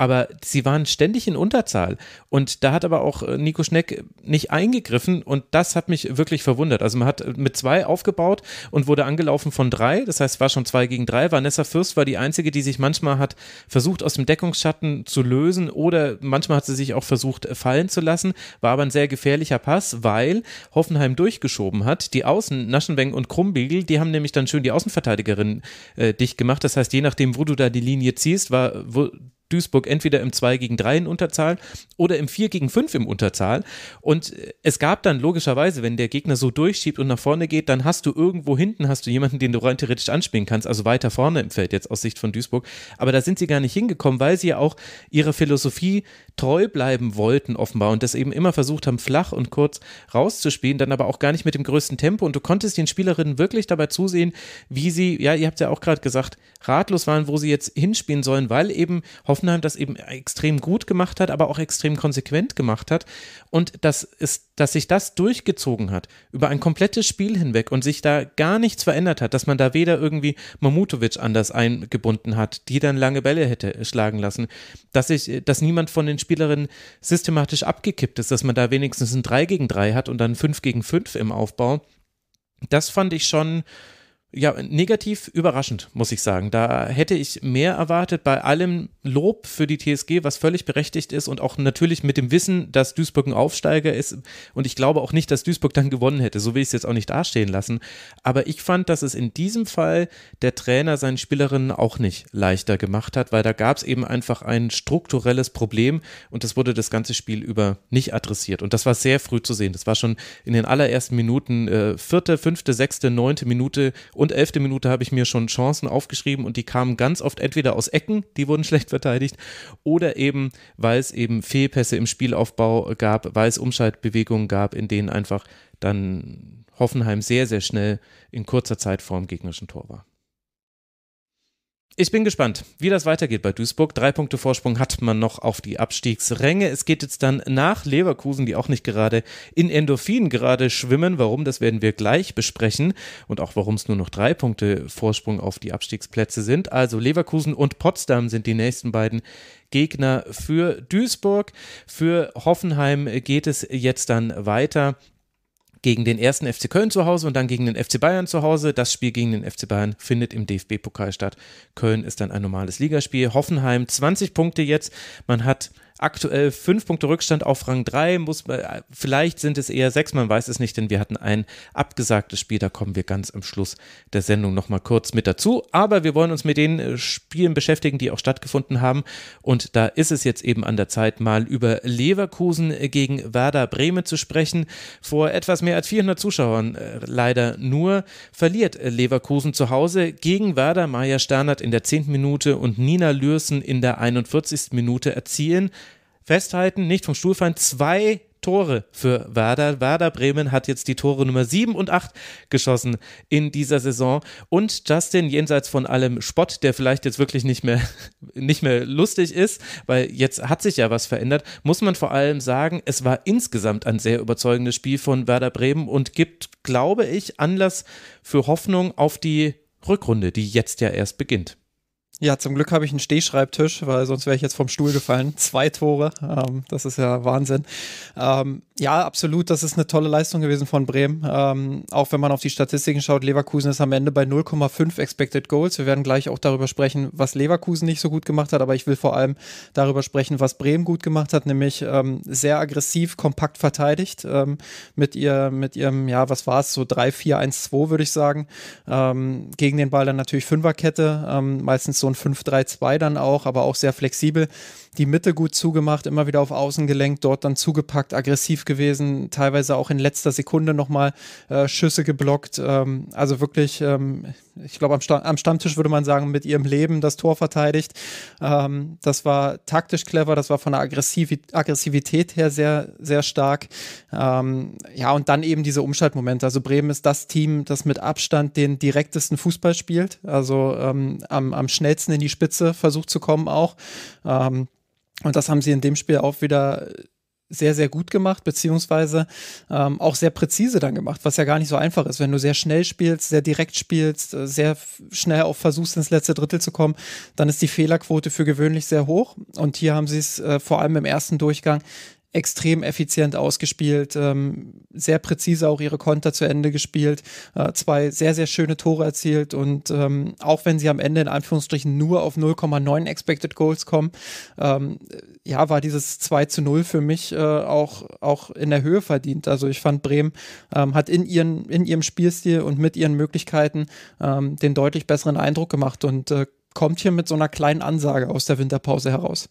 Speaker 1: aber sie waren ständig in Unterzahl. Und da hat aber auch äh, Nico Schneck nicht eingegriffen und das hat mich wirklich verwundert. Also man hat äh, mit zwei aufgebaut und wurde angelaufen von drei. Das heißt, war schon zwei gegen drei. Vanessa Fürst war die einzige, die sich manchmal hat versucht, aus dem Deckungsschatten zu lösen oder manchmal hat sie sich auch versucht, äh, fallen zu lassen. War aber ein sehr gefährlicher Pass, weil Hoffenheim durchgeschoben hat. Die Außen, Naschenweng und Krumbiegel, die haben nämlich dann schön die Außenverteidigerin äh, dicht gemacht. Das heißt, je nachdem, wo du da die Linie ziehst, war, wo, Duisburg entweder im 2 gegen 3 in Unterzahl oder im 4 gegen 5 im Unterzahl. Und äh, es gab dann logischerweise, wenn der Gegner so durchschiebt und nach vorne geht, dann hast du irgendwo hinten, hast du jemanden, den du rein theoretisch anspielen kannst, also weiter vorne im Feld jetzt aus Sicht von Duisburg. Aber da sind sie gar nicht hingekommen, weil sie ja auch ihrer Philosophie treu bleiben wollten offenbar und das eben immer versucht haben, flach und kurz rauszuspielen, dann aber auch gar nicht mit dem größten Tempo. Und du konntest den Spielerinnen wirklich dabei zusehen, wie sie, ja, ihr habt ja auch gerade gesagt, ratlos waren, wo sie jetzt hinspielen sollen, weil eben hoffentlich Hoffenheim das eben extrem gut gemacht hat, aber auch extrem konsequent gemacht hat. Und das ist, dass sich das durchgezogen hat über ein komplettes Spiel hinweg und sich da gar nichts verändert hat, dass man da weder irgendwie Mamutovic anders eingebunden hat, die dann lange Bälle hätte schlagen lassen, dass sich, dass niemand von den Spielerinnen systematisch abgekippt ist, dass man da wenigstens ein 3 gegen 3 hat und dann 5 gegen 5 im Aufbau. Das fand ich schon ja, negativ überraschend, muss ich sagen. Da hätte ich mehr erwartet bei allem Lob für die TSG, was völlig berechtigt ist und auch natürlich mit dem Wissen, dass Duisburg ein Aufsteiger ist. Und ich glaube auch nicht, dass Duisburg dann gewonnen hätte. So will ich es jetzt auch nicht dastehen lassen. Aber ich fand, dass es in diesem Fall der Trainer seinen Spielerinnen auch nicht leichter gemacht hat, weil da gab es eben einfach ein strukturelles Problem und das wurde das ganze Spiel über nicht adressiert. Und das war sehr früh zu sehen. Das war schon in den allerersten Minuten, äh, vierte, fünfte, sechste, neunte Minute und elfte Minute habe ich mir schon Chancen aufgeschrieben und die kamen ganz oft entweder aus Ecken, die wurden schlecht verteidigt, oder eben, weil es eben Fehlpässe im Spielaufbau gab, weil es Umschaltbewegungen gab, in denen einfach dann Hoffenheim sehr, sehr schnell in kurzer Zeit vor dem gegnerischen Tor war. Ich bin gespannt, wie das weitergeht bei Duisburg. Drei Punkte Vorsprung hat man noch auf die Abstiegsränge. Es geht jetzt dann nach Leverkusen, die auch nicht gerade in Endorphin gerade schwimmen. Warum, das werden wir gleich besprechen. Und auch warum es nur noch drei Punkte Vorsprung auf die Abstiegsplätze sind. Also Leverkusen und Potsdam sind die nächsten beiden Gegner für Duisburg. Für Hoffenheim geht es jetzt dann weiter gegen den ersten FC Köln zu Hause und dann gegen den FC Bayern zu Hause. Das Spiel gegen den FC Bayern findet im DFB-Pokal statt. Köln ist dann ein normales Ligaspiel. Hoffenheim 20 Punkte jetzt. Man hat aktuell fünf Punkte Rückstand auf Rang 3. Muss man, äh, vielleicht sind es eher sechs, man weiß es nicht, denn wir hatten ein abgesagtes Spiel. Da kommen wir ganz am Schluss der Sendung nochmal kurz mit dazu. Aber wir wollen uns mit den äh, Spielen beschäftigen, die auch stattgefunden haben. Und da ist es jetzt eben an der Zeit, mal über Leverkusen äh, gegen Werder Bremen zu sprechen. Vor etwas mehr als 400 Zuschauern äh, leider nur verliert Leverkusen zu Hause gegen Werder. Maja Sternert in der 10. Minute und Nina Lürsen in der 41. Minute erzielen festhalten, nicht vom Stuhl fallen, zwei Tore für Werder. Werder Bremen hat jetzt die Tore Nummer 7 und 8 geschossen in dieser Saison. Und Justin, jenseits von allem Spott, der vielleicht jetzt wirklich nicht mehr, nicht mehr lustig ist, weil jetzt hat sich ja was verändert, muss man vor allem sagen, es war insgesamt ein sehr überzeugendes Spiel von Werder Bremen und gibt, glaube ich, Anlass für Hoffnung auf die Rückrunde, die jetzt ja erst beginnt.
Speaker 3: Ja, zum Glück habe ich einen Stehschreibtisch, weil sonst wäre ich jetzt vom Stuhl gefallen. Zwei Tore, ähm, das ist ja Wahnsinn. Ähm, ja, absolut. Das ist eine tolle Leistung gewesen von Bremen. Ähm, auch wenn man auf die Statistiken schaut, Leverkusen ist am Ende bei 0,5 Expected Goals. Wir werden gleich auch darüber sprechen, was Leverkusen nicht so gut gemacht hat, aber ich will vor allem darüber sprechen, was Bremen gut gemacht hat, nämlich ähm, sehr aggressiv, kompakt verteidigt ähm, mit, ihr, mit ihrem, ja, was war es, so 3-4-1-2 würde ich sagen. Ähm, gegen den Ball dann natürlich Fünferkette, Ähm, meistens so ein 5-3-2 dann auch, aber auch sehr flexibel die Mitte gut zugemacht, immer wieder auf Außen gelenkt, dort dann zugepackt, aggressiv gewesen, teilweise auch in letzter Sekunde nochmal äh, Schüsse geblockt. Ähm, also wirklich, ähm, ich glaube, am, Sta am, Stammtisch würde man sagen, mit ihrem Leben das Tor verteidigt. Ähm, das war taktisch clever, das war von der Aggressiv Aggressivität her sehr, sehr stark. Ähm, ja, und dann eben diese Umschaltmomente. Also Bremen ist das Team, das mit Abstand den direktesten Fußball spielt, also ähm, am, am schnellsten in die Spitze versucht zu kommen auch. Ähm, und das haben sie in dem Spiel auch wieder sehr, sehr gut gemacht, beziehungsweise ähm, auch sehr präzise dann gemacht, was ja gar nicht so einfach ist. Wenn du sehr schnell spielst, sehr direkt spielst, äh, sehr schnell auch versuchst, ins letzte Drittel zu kommen, dann ist die Fehlerquote für gewöhnlich sehr hoch. Und hier haben sie es äh, vor allem im ersten Durchgang extrem effizient ausgespielt, ähm, sehr präzise auch ihre Konter zu Ende gespielt, äh, zwei sehr, sehr schöne Tore erzielt und ähm, auch wenn sie am Ende in Anführungsstrichen nur auf 0,9 Expected Goals kommen, ähm, ja, war dieses 2 zu 0 für mich äh, auch, auch in der Höhe verdient. Also ich fand, Bremen ähm, hat in, ihren, in ihrem Spielstil und mit ihren Möglichkeiten ähm, den deutlich besseren Eindruck gemacht und äh, kommt hier mit so einer kleinen Ansage aus der Winterpause heraus.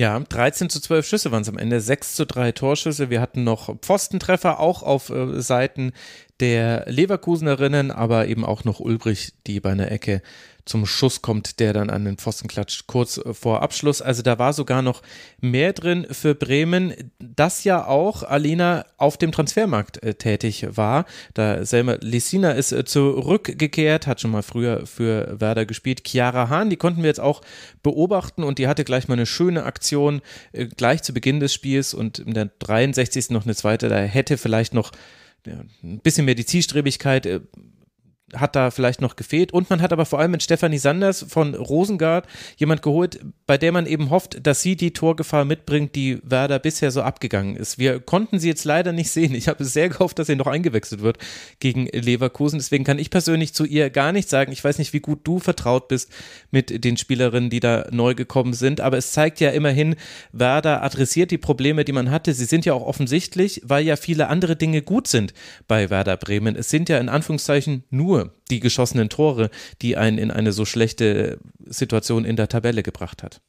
Speaker 1: Ja, 13 zu 12 Schüsse waren es am Ende, 6 zu 3 Torschüsse. Wir hatten noch Pfostentreffer auch auf äh, Seiten der Leverkusenerinnen, aber eben auch noch Ulbrich, die bei einer Ecke zum Schuss kommt, der dann an den Pfosten klatscht, kurz äh, vor Abschluss. Also da war sogar noch mehr drin für Bremen, das ja auch Alina auf dem Transfermarkt äh, tätig war. Da Selma Lissina ist äh, zurückgekehrt, hat schon mal früher für Werder gespielt. Chiara Hahn, die konnten wir jetzt auch beobachten und die hatte gleich mal eine schöne Aktion äh, gleich zu Beginn des Spiels und in der 63. noch eine zweite. Da hätte vielleicht noch ein bisschen mehr die Zielstrebigkeit äh, hat da vielleicht noch gefehlt. Und man hat aber vor allem mit Stefanie Sanders von Rosengard jemand geholt, bei der man eben hofft, dass sie die Torgefahr mitbringt, die Werder bisher so abgegangen ist. Wir konnten sie jetzt leider nicht sehen. Ich habe sehr gehofft, dass sie noch eingewechselt wird gegen Leverkusen. Deswegen kann ich persönlich zu ihr gar nichts sagen. Ich weiß nicht, wie gut du vertraut bist mit den Spielerinnen, die da neu gekommen sind. Aber es zeigt ja immerhin, Werder adressiert die Probleme, die man hatte. Sie sind ja auch offensichtlich, weil ja viele andere Dinge gut sind bei Werder Bremen. Es sind ja in Anführungszeichen nur nur die geschossenen Tore, die einen in eine so schlechte Situation in der Tabelle gebracht hat.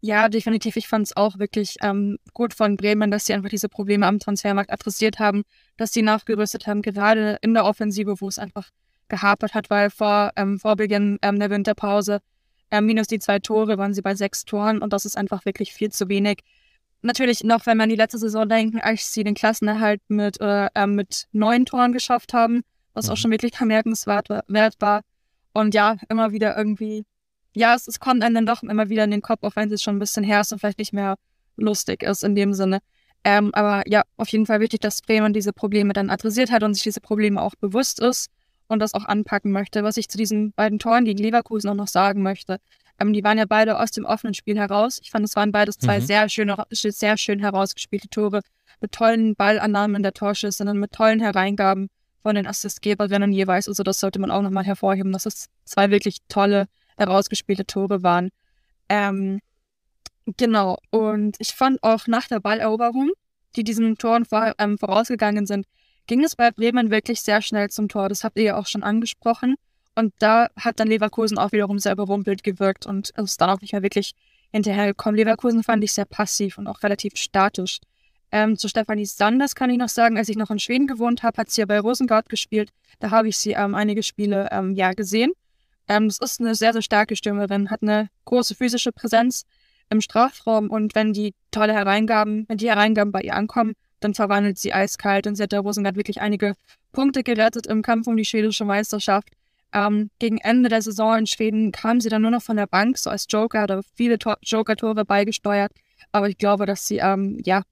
Speaker 2: Ja, definitiv. Ich fand es auch wirklich ähm, gut von Bremen, dass sie einfach diese Probleme am Transfermarkt adressiert haben, dass sie nachgerüstet haben, gerade in der Offensive, wo es einfach gehapert hat, weil vor, ähm, vor Beginn ähm, der Winterpause ähm, minus die zwei Tore waren sie bei sechs Toren und das ist einfach wirklich viel zu wenig. Natürlich noch, wenn man die letzte Saison denken, als sie den Klassenerhalt mit, äh, ähm, mit neun Toren geschafft haben, was mhm. auch schon wirklich bemerkenswert war. Und ja, immer wieder irgendwie, ja, es, es kommt einem dann doch immer wieder in den Kopf, auch wenn es schon ein bisschen her ist und vielleicht nicht mehr lustig ist in dem Sinne. Ähm, aber ja, auf jeden Fall wichtig, dass Bremen diese Probleme dann adressiert hat und sich diese Probleme auch bewusst ist und das auch anpacken möchte. Was ich zu diesen beiden Toren gegen Leverkusen auch noch sagen möchte. Ähm, die waren ja beide aus dem offenen Spiel heraus. Ich fand, es waren beides zwei mhm. sehr, schön, sehr schön herausgespielte Tore mit tollen Ballannahmen in der Torschüsse, mit tollen Hereingaben von den Assistgeberinnen jeweils. Also das sollte man auch nochmal hervorheben, dass es zwei wirklich tolle, herausgespielte Tore waren. Ähm, genau, und ich fand auch nach der Balleroberung, die diesen Toren vor, ähm, vorausgegangen sind, ging es bei Bremen wirklich sehr schnell zum Tor. Das habt ihr ja auch schon angesprochen. Und da hat dann Leverkusen auch wiederum sehr überrumpelt gewirkt und ist dann auch nicht mehr wirklich hinterhergekommen. Leverkusen fand ich sehr passiv und auch relativ statisch. Ähm, zu Stefanie Sanders kann ich noch sagen, als ich noch in Schweden gewohnt habe, hat sie ja bei Rosengard gespielt. Da habe ich sie ähm, einige Spiele ähm, ja gesehen. Ähm, es ist eine sehr, sehr starke Stürmerin, hat eine große physische Präsenz im Strafraum und wenn die tolle Hereingaben, wenn die Hereingaben bei ihr ankommen, dann verwandelt sie eiskalt und sie hat der Rosengard wirklich einige Punkte gerettet im Kampf um die schwedische Meisterschaft. Ähm, gegen Ende der Saison in Schweden kam sie dann nur noch von der Bank, so als Joker, hat er viele Joker-Tore beigesteuert. Aber ich glaube, dass sie ähm, ja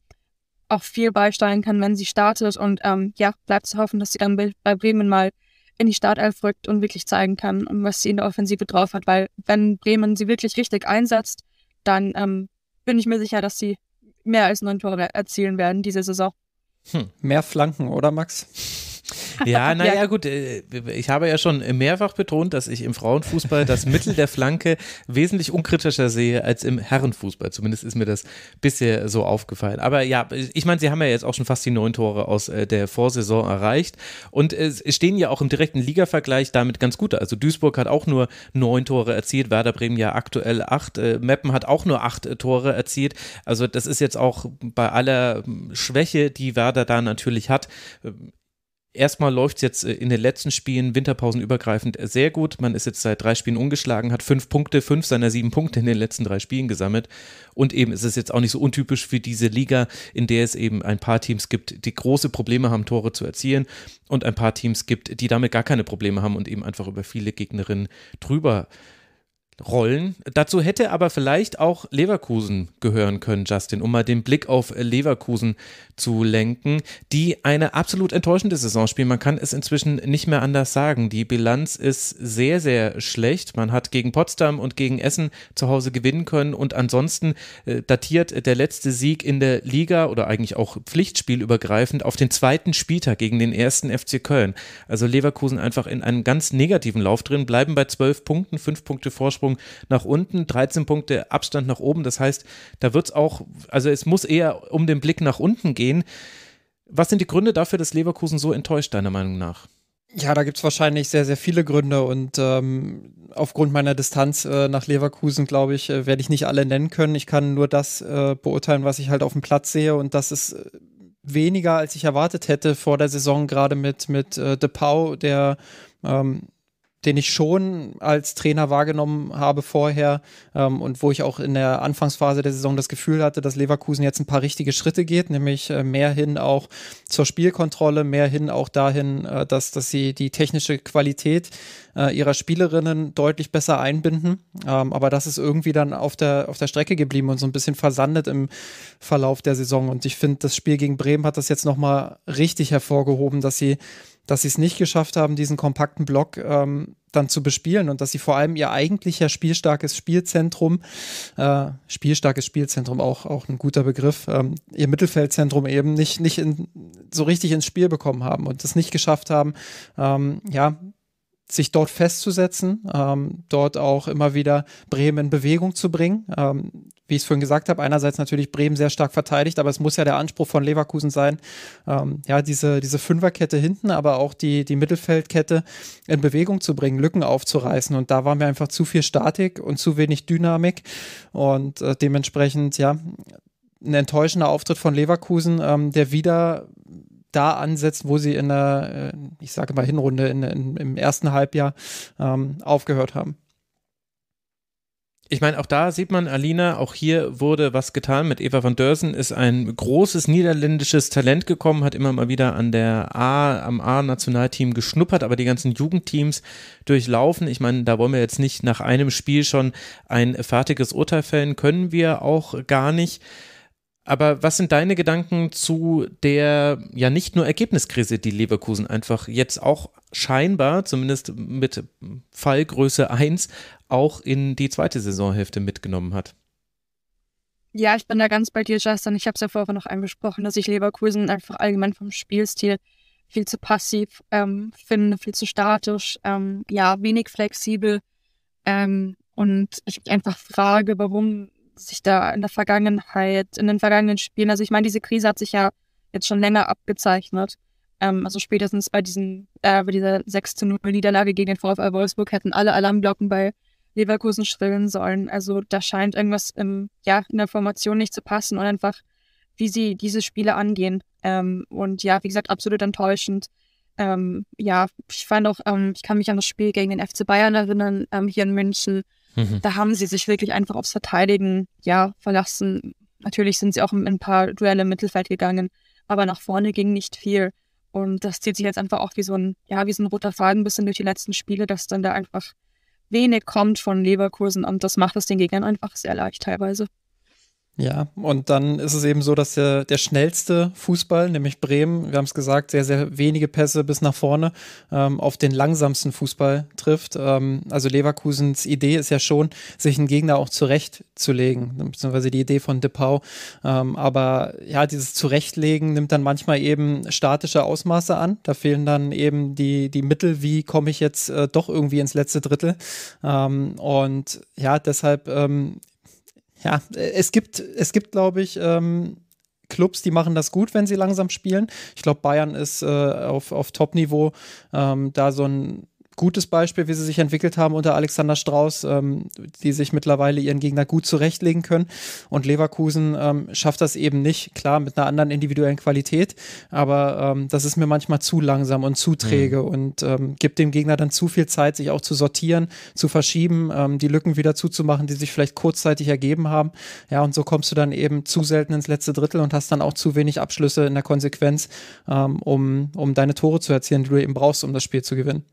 Speaker 2: auch viel beisteuern kann, wenn sie startet. Und ähm, ja, bleibt zu hoffen, dass sie dann bei Bremen mal in die Startelf rückt und wirklich zeigen kann, was sie in der Offensive drauf hat. Weil wenn Bremen sie wirklich richtig einsetzt, dann ähm, bin ich mir sicher, dass sie mehr als neun Tore erzielen werden diese Saison.
Speaker 3: Hm. Mehr Flanken, oder Max?
Speaker 2: Ja, naja, ja.
Speaker 1: gut, äh, ich habe ja schon mehrfach betont, dass ich im Frauenfußball das Mittel der Flanke wesentlich unkritischer sehe als im Herrenfußball. Zumindest ist mir das bisher so aufgefallen. Aber ja, ich meine, sie haben ja jetzt auch schon fast die neun Tore aus äh, der Vorsaison erreicht und äh, stehen ja auch im direkten Ligavergleich damit ganz gut. Also Duisburg hat auch nur neun Tore erzielt, Werder Bremen ja aktuell acht, Meppen hat auch nur acht Tore erzielt. Also das ist jetzt auch bei aller Schwäche, die Werder da natürlich hat, erstmal läuft es jetzt äh, in den letzten Spielen winterpausenübergreifend äh, sehr gut. Man ist jetzt seit drei Spielen ungeschlagen, hat fünf Punkte, fünf seiner sieben Punkte in den letzten drei Spielen gesammelt. Und eben ist es jetzt auch nicht so untypisch für diese Liga, in der es eben ein paar Teams gibt, die große Probleme haben, Tore zu erzielen und ein paar Teams gibt, die damit gar keine Probleme haben und eben einfach über viele Gegnerinnen drüber rollen. Dazu hätte aber vielleicht auch Leverkusen gehören können, Justin, um mal den Blick auf Leverkusen zu lenken, die eine absolut enttäuschende Saison spielen. Man kann es inzwischen nicht mehr anders sagen. Die Bilanz ist sehr, sehr schlecht. Man hat gegen Potsdam und gegen Essen zu Hause gewinnen können und ansonsten äh, datiert der letzte Sieg in der Liga oder eigentlich auch Pflichtspielübergreifend auf den zweiten Spieltag gegen den ersten FC Köln. Also Leverkusen einfach in einem ganz negativen Lauf drin, bleiben bei zwölf Punkten, fünf Punkte Vorsprung Vorsprung nach unten, 13 Punkte Abstand nach oben. Das heißt, da wird es auch, also es muss eher um den Blick nach unten gehen. Was sind die Gründe dafür, dass Leverkusen so enttäuscht, deiner Meinung nach?
Speaker 3: Ja, da gibt es wahrscheinlich sehr, sehr viele Gründe und ähm, aufgrund meiner Distanz äh, nach Leverkusen, glaube ich, äh, werde ich nicht alle nennen können. Ich kann nur das äh, beurteilen, was ich halt auf dem Platz sehe und das ist äh, weniger, als ich erwartet hätte vor der Saison, gerade mit, mit äh, Depau, der ähm, den ich schon als Trainer wahrgenommen habe vorher ähm, und wo ich auch in der Anfangsphase der Saison das Gefühl hatte, dass Leverkusen jetzt ein paar richtige Schritte geht, nämlich äh, mehr hin auch zur Spielkontrolle, mehr hin auch dahin, äh, dass, dass sie die technische Qualität äh, ihrer Spielerinnen deutlich besser einbinden. Ähm, aber das ist irgendwie dann auf der, auf der Strecke geblieben und so ein bisschen versandet im Verlauf der Saison. Und ich finde, das Spiel gegen Bremen hat das jetzt nochmal richtig hervorgehoben, dass sie dass sie es nicht geschafft haben, diesen kompakten Block ähm, dann zu bespielen und dass sie vor allem ihr eigentlicher spielstarkes Spielzentrum, äh, spielstarkes Spielzentrum auch, auch ein guter Begriff, ähm, ihr Mittelfeldzentrum eben nicht, nicht in, so richtig ins Spiel bekommen haben und es nicht geschafft haben, ähm, ja, sich dort festzusetzen, ähm, dort auch immer wieder Bremen in Bewegung zu bringen. Ähm, wie ich es vorhin gesagt habe, einerseits natürlich Bremen sehr stark verteidigt, aber es muss ja der Anspruch von Leverkusen sein, ähm, ja, diese, diese Fünferkette hinten, aber auch die, die Mittelfeldkette in Bewegung zu bringen, Lücken aufzureißen. Und da waren wir einfach zu viel Statik und zu wenig Dynamik. Und äh, dementsprechend, ja, ein enttäuschender Auftritt von Leverkusen, ähm, der wieder da ansetzt, wo sie in der, äh, ich sage mal Hinrunde, in, in, im ersten Halbjahr ähm, aufgehört haben
Speaker 1: ich meine, auch da sieht man, Alina, auch hier wurde was getan. Mit Eva van Dörsen ist ein großes niederländisches Talent gekommen, hat immer mal wieder an der A, am A-Nationalteam geschnuppert, aber die ganzen Jugendteams durchlaufen. Ich meine, da wollen wir jetzt nicht nach einem Spiel schon ein fertiges Urteil fällen, können wir auch gar nicht. Aber was sind deine Gedanken zu der ja nicht nur Ergebniskrise, die Leverkusen einfach jetzt auch scheinbar, zumindest mit Fallgröße 1, auch in die zweite Saisonhälfte mitgenommen hat?
Speaker 2: Ja, ich bin da ganz bei dir, Justin. Ich habe es ja vorher noch angesprochen, dass ich Leverkusen einfach allgemein vom Spielstil viel zu passiv ähm, finde, viel zu statisch, ähm, ja, wenig flexibel. Ähm, und ich mich einfach frage, warum sich da in der Vergangenheit, in den vergangenen Spielen, also ich meine, diese Krise hat sich ja jetzt schon länger abgezeichnet. Ähm, also spätestens bei diesen, äh, bei dieser 6 0 Niederlage gegen den VfL Wolfsburg hätten alle Alarmglocken bei Leverkusen schrillen sollen. Also da scheint irgendwas im, ja, in der Formation nicht zu passen und einfach, wie sie diese Spiele angehen. Ähm, und ja, wie gesagt, absolut enttäuschend. Ähm, ja, ich fand auch, ähm, ich kann mich an das Spiel gegen den FC Bayern erinnern, ähm, hier in München Mhm. Da haben sie sich wirklich einfach aufs Verteidigen ja, verlassen. Natürlich sind sie auch in ein paar Duelle im Mittelfeld gegangen, aber nach vorne ging nicht viel. Und das zieht sich jetzt einfach auch wie so ein, ja, wie so ein roter Faden bisschen durch die letzten Spiele, dass dann da einfach wenig kommt von Leverkusen und das macht es den Gegnern einfach sehr leicht teilweise.
Speaker 3: Ja, und dann ist es eben so, dass der, der schnellste Fußball, nämlich Bremen, wir haben es gesagt, sehr, sehr wenige Pässe bis nach vorne, ähm, auf den langsamsten Fußball trifft. Ähm, also Leverkusens Idee ist ja schon, sich einen Gegner auch zurechtzulegen, beziehungsweise die Idee von Depau. Ähm, aber ja, dieses Zurechtlegen nimmt dann manchmal eben statische Ausmaße an. Da fehlen dann eben die, die Mittel, wie komme ich jetzt äh, doch irgendwie ins letzte Drittel. Ähm, und ja, deshalb ähm, ja, es gibt, es gibt, glaube ich, ähm, Clubs, die machen das gut, wenn sie langsam spielen. Ich glaube, Bayern ist äh, auf, auf Top-Niveau ähm, da so ein gutes Beispiel, wie sie sich entwickelt haben unter Alexander Strauß, ähm, die sich mittlerweile ihren Gegner gut zurechtlegen können. Und Leverkusen ähm, schafft das eben nicht, klar, mit einer anderen individuellen Qualität, aber ähm, das ist mir manchmal zu langsam und zu träge mhm. und ähm, gibt dem Gegner dann zu viel Zeit, sich auch zu sortieren, zu verschieben, ähm, die Lücken wieder zuzumachen, die sich vielleicht kurzzeitig ergeben haben. Ja, und so kommst du dann eben zu selten ins letzte Drittel und hast dann auch zu wenig Abschlüsse in der Konsequenz, ähm, um, um deine Tore zu erzielen, die du eben brauchst, um das Spiel zu gewinnen.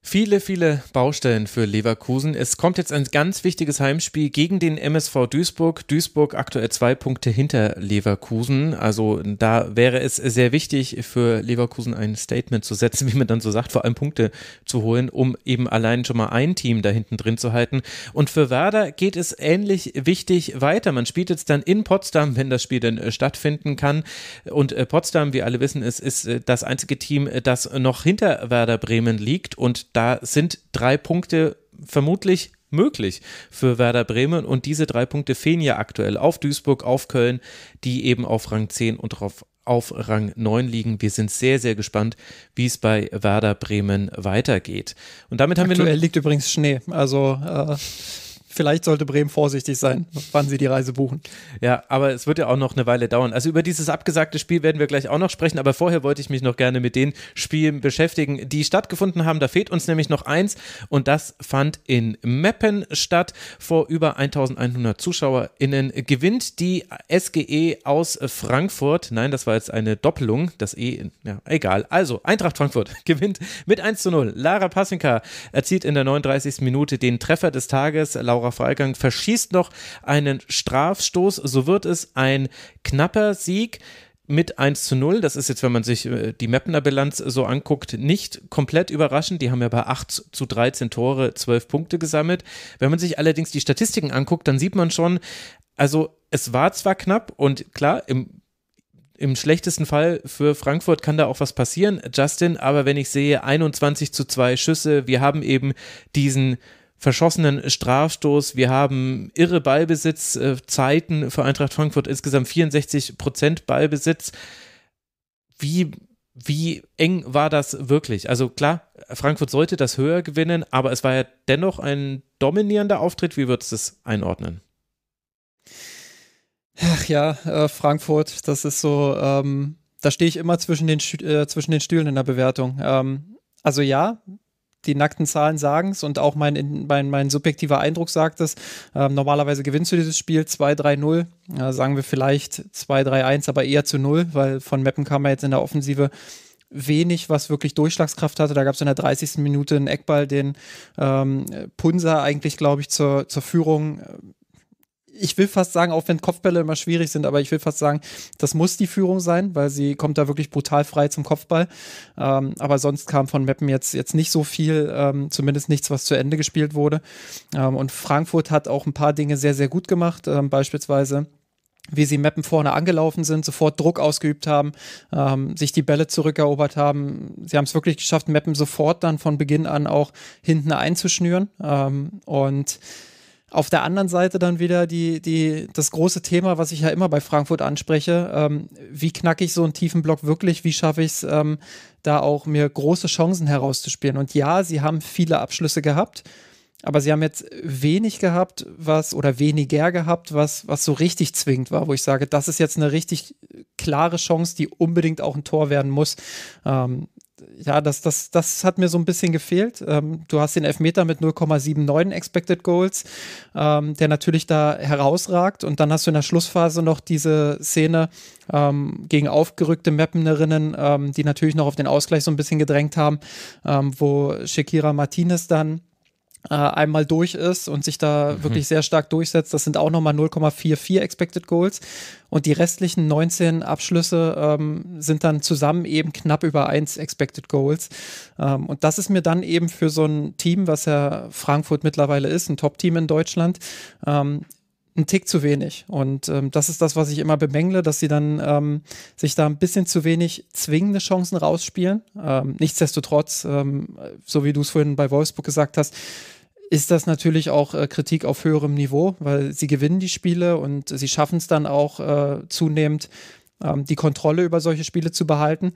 Speaker 1: Viele, viele Baustellen für Leverkusen. Es kommt jetzt ein ganz wichtiges Heimspiel gegen den MSV Duisburg. Duisburg aktuell zwei Punkte hinter Leverkusen. Also da wäre es sehr wichtig für Leverkusen ein Statement zu setzen, wie man dann so sagt, vor allem Punkte zu holen, um eben allein schon mal ein Team da hinten drin zu halten. Und für Werder geht es ähnlich wichtig weiter. Man spielt jetzt dann in Potsdam, wenn das Spiel denn äh, stattfinden kann. Und äh, Potsdam, wie alle wissen, ist, ist äh, das einzige Team, das noch hinter Werder Bremen liegt. Und da sind drei Punkte vermutlich möglich für Werder Bremen und diese drei Punkte fehlen ja aktuell auf Duisburg, auf Köln, die eben auf Rang 10 und auf, auf Rang 9 liegen. Wir sind sehr, sehr gespannt, wie es bei Werder Bremen weitergeht. Und damit haben aktuell wir. Aktuell liegt
Speaker 3: übrigens Schnee, also. Äh vielleicht sollte Bremen vorsichtig sein, wann sie die Reise buchen. Ja,
Speaker 1: aber es wird ja auch noch eine Weile dauern. Also über dieses abgesagte Spiel werden wir gleich auch noch sprechen, aber vorher wollte ich mich noch gerne mit den Spielen beschäftigen, die stattgefunden haben. Da fehlt uns nämlich noch eins und das fand in Meppen statt. Vor über 1100 ZuschauerInnen gewinnt die SGE aus Frankfurt. Nein, das war jetzt eine Doppelung, das E, ja, egal. Also, Eintracht Frankfurt gewinnt mit 1 zu 0. Lara Passinka erzielt in der 39. Minute den Treffer des Tages. Laura Laura Freigang verschießt noch einen Strafstoß. So wird es ein knapper Sieg mit 1 zu 0. Das ist jetzt, wenn man sich äh, die Mapner Bilanz so anguckt, nicht komplett überraschend. Die haben ja bei 8 zu 13 Tore 12 Punkte gesammelt. Wenn man sich allerdings die Statistiken anguckt, dann sieht man schon, also es war zwar knapp und klar, im im schlechtesten Fall für Frankfurt kann da auch was passieren, Justin, aber wenn ich sehe 21 zu 2 Schüsse, wir haben eben diesen verschossenen Strafstoß. Wir haben irre Ballbesitzzeiten für Eintracht Frankfurt, insgesamt 64 Prozent Ballbesitz. Wie, wie eng war das wirklich? Also klar, Frankfurt sollte das höher gewinnen, aber es war ja dennoch ein dominierender Auftritt. Wie würdest du es einordnen?
Speaker 3: Ach ja, äh, Frankfurt, das ist so, ähm, da stehe ich immer zwischen den, äh, zwischen den Stühlen in der Bewertung. Ähm, also ja, die nackten Zahlen sagen es und auch mein, mein, mein subjektiver Eindruck sagt es. Ähm, normalerweise gewinnst du dieses Spiel 2-3-0, äh, sagen wir vielleicht 2-3-1, aber eher zu 0, weil von Meppen kam er jetzt in der Offensive wenig, was wirklich Durchschlagskraft hatte. Da gab es in der 30. Minute einen Eckball, den ähm, Punser eigentlich, glaube ich, zur, zur Führung ich will fast sagen, auch wenn Kopfbälle immer schwierig sind, aber ich will fast sagen, das muss die Führung sein, weil sie kommt da wirklich brutal frei zum Kopfball. Ähm, aber sonst kam von Meppen jetzt, jetzt nicht so viel, ähm, zumindest nichts, was zu Ende gespielt wurde. Ähm, und Frankfurt hat auch ein paar Dinge sehr, sehr gut gemacht, ähm, beispielsweise wie sie Mappen vorne angelaufen sind, sofort Druck ausgeübt haben, ähm, sich die Bälle zurückerobert haben. Sie haben es wirklich geschafft, Mappen sofort dann von Beginn an auch hinten einzuschnüren. Ähm, und auf der anderen Seite dann wieder die, die, das große Thema, was ich ja immer bei Frankfurt anspreche. Ähm, wie knacke ich so einen tiefen Block wirklich? Wie schaffe ich es, ähm, da auch mir große Chancen herauszuspielen? Und ja, sie haben viele Abschlüsse gehabt, aber sie haben jetzt wenig gehabt, was oder weniger gehabt, was, was so richtig zwingend war, wo ich sage, das ist jetzt eine richtig klare Chance, die unbedingt auch ein Tor werden muss. Ähm, ja, das, das, das hat mir so ein bisschen gefehlt. Ähm, du hast den Elfmeter mit 0,79 Expected Goals, ähm, der natürlich da herausragt. Und dann hast du in der Schlussphase noch diese Szene ähm, gegen aufgerückte Mappenerinnen, ähm, die natürlich noch auf den Ausgleich so ein bisschen gedrängt haben, ähm, wo Shakira Martinez dann äh, einmal durch ist und sich da mhm. wirklich sehr stark durchsetzt. Das sind auch nochmal 0,44 Expected Goals. Und die restlichen 19 Abschlüsse ähm, sind dann zusammen eben knapp über 1 Expected Goals. Ähm, und das ist mir dann eben für so ein Team, was ja Frankfurt mittlerweile ist, ein Top-Team in Deutschland, ähm, ein Tick zu wenig. Und ähm, das ist das, was ich immer bemängle, dass sie dann ähm, sich da ein bisschen zu wenig zwingende Chancen rausspielen. Ähm, nichtsdestotrotz, ähm, so wie du es vorhin bei Wolfsburg gesagt hast, ist das natürlich auch äh, Kritik auf höherem Niveau, weil sie gewinnen die Spiele und sie schaffen es dann auch äh, zunehmend, ähm, die Kontrolle über solche Spiele zu behalten.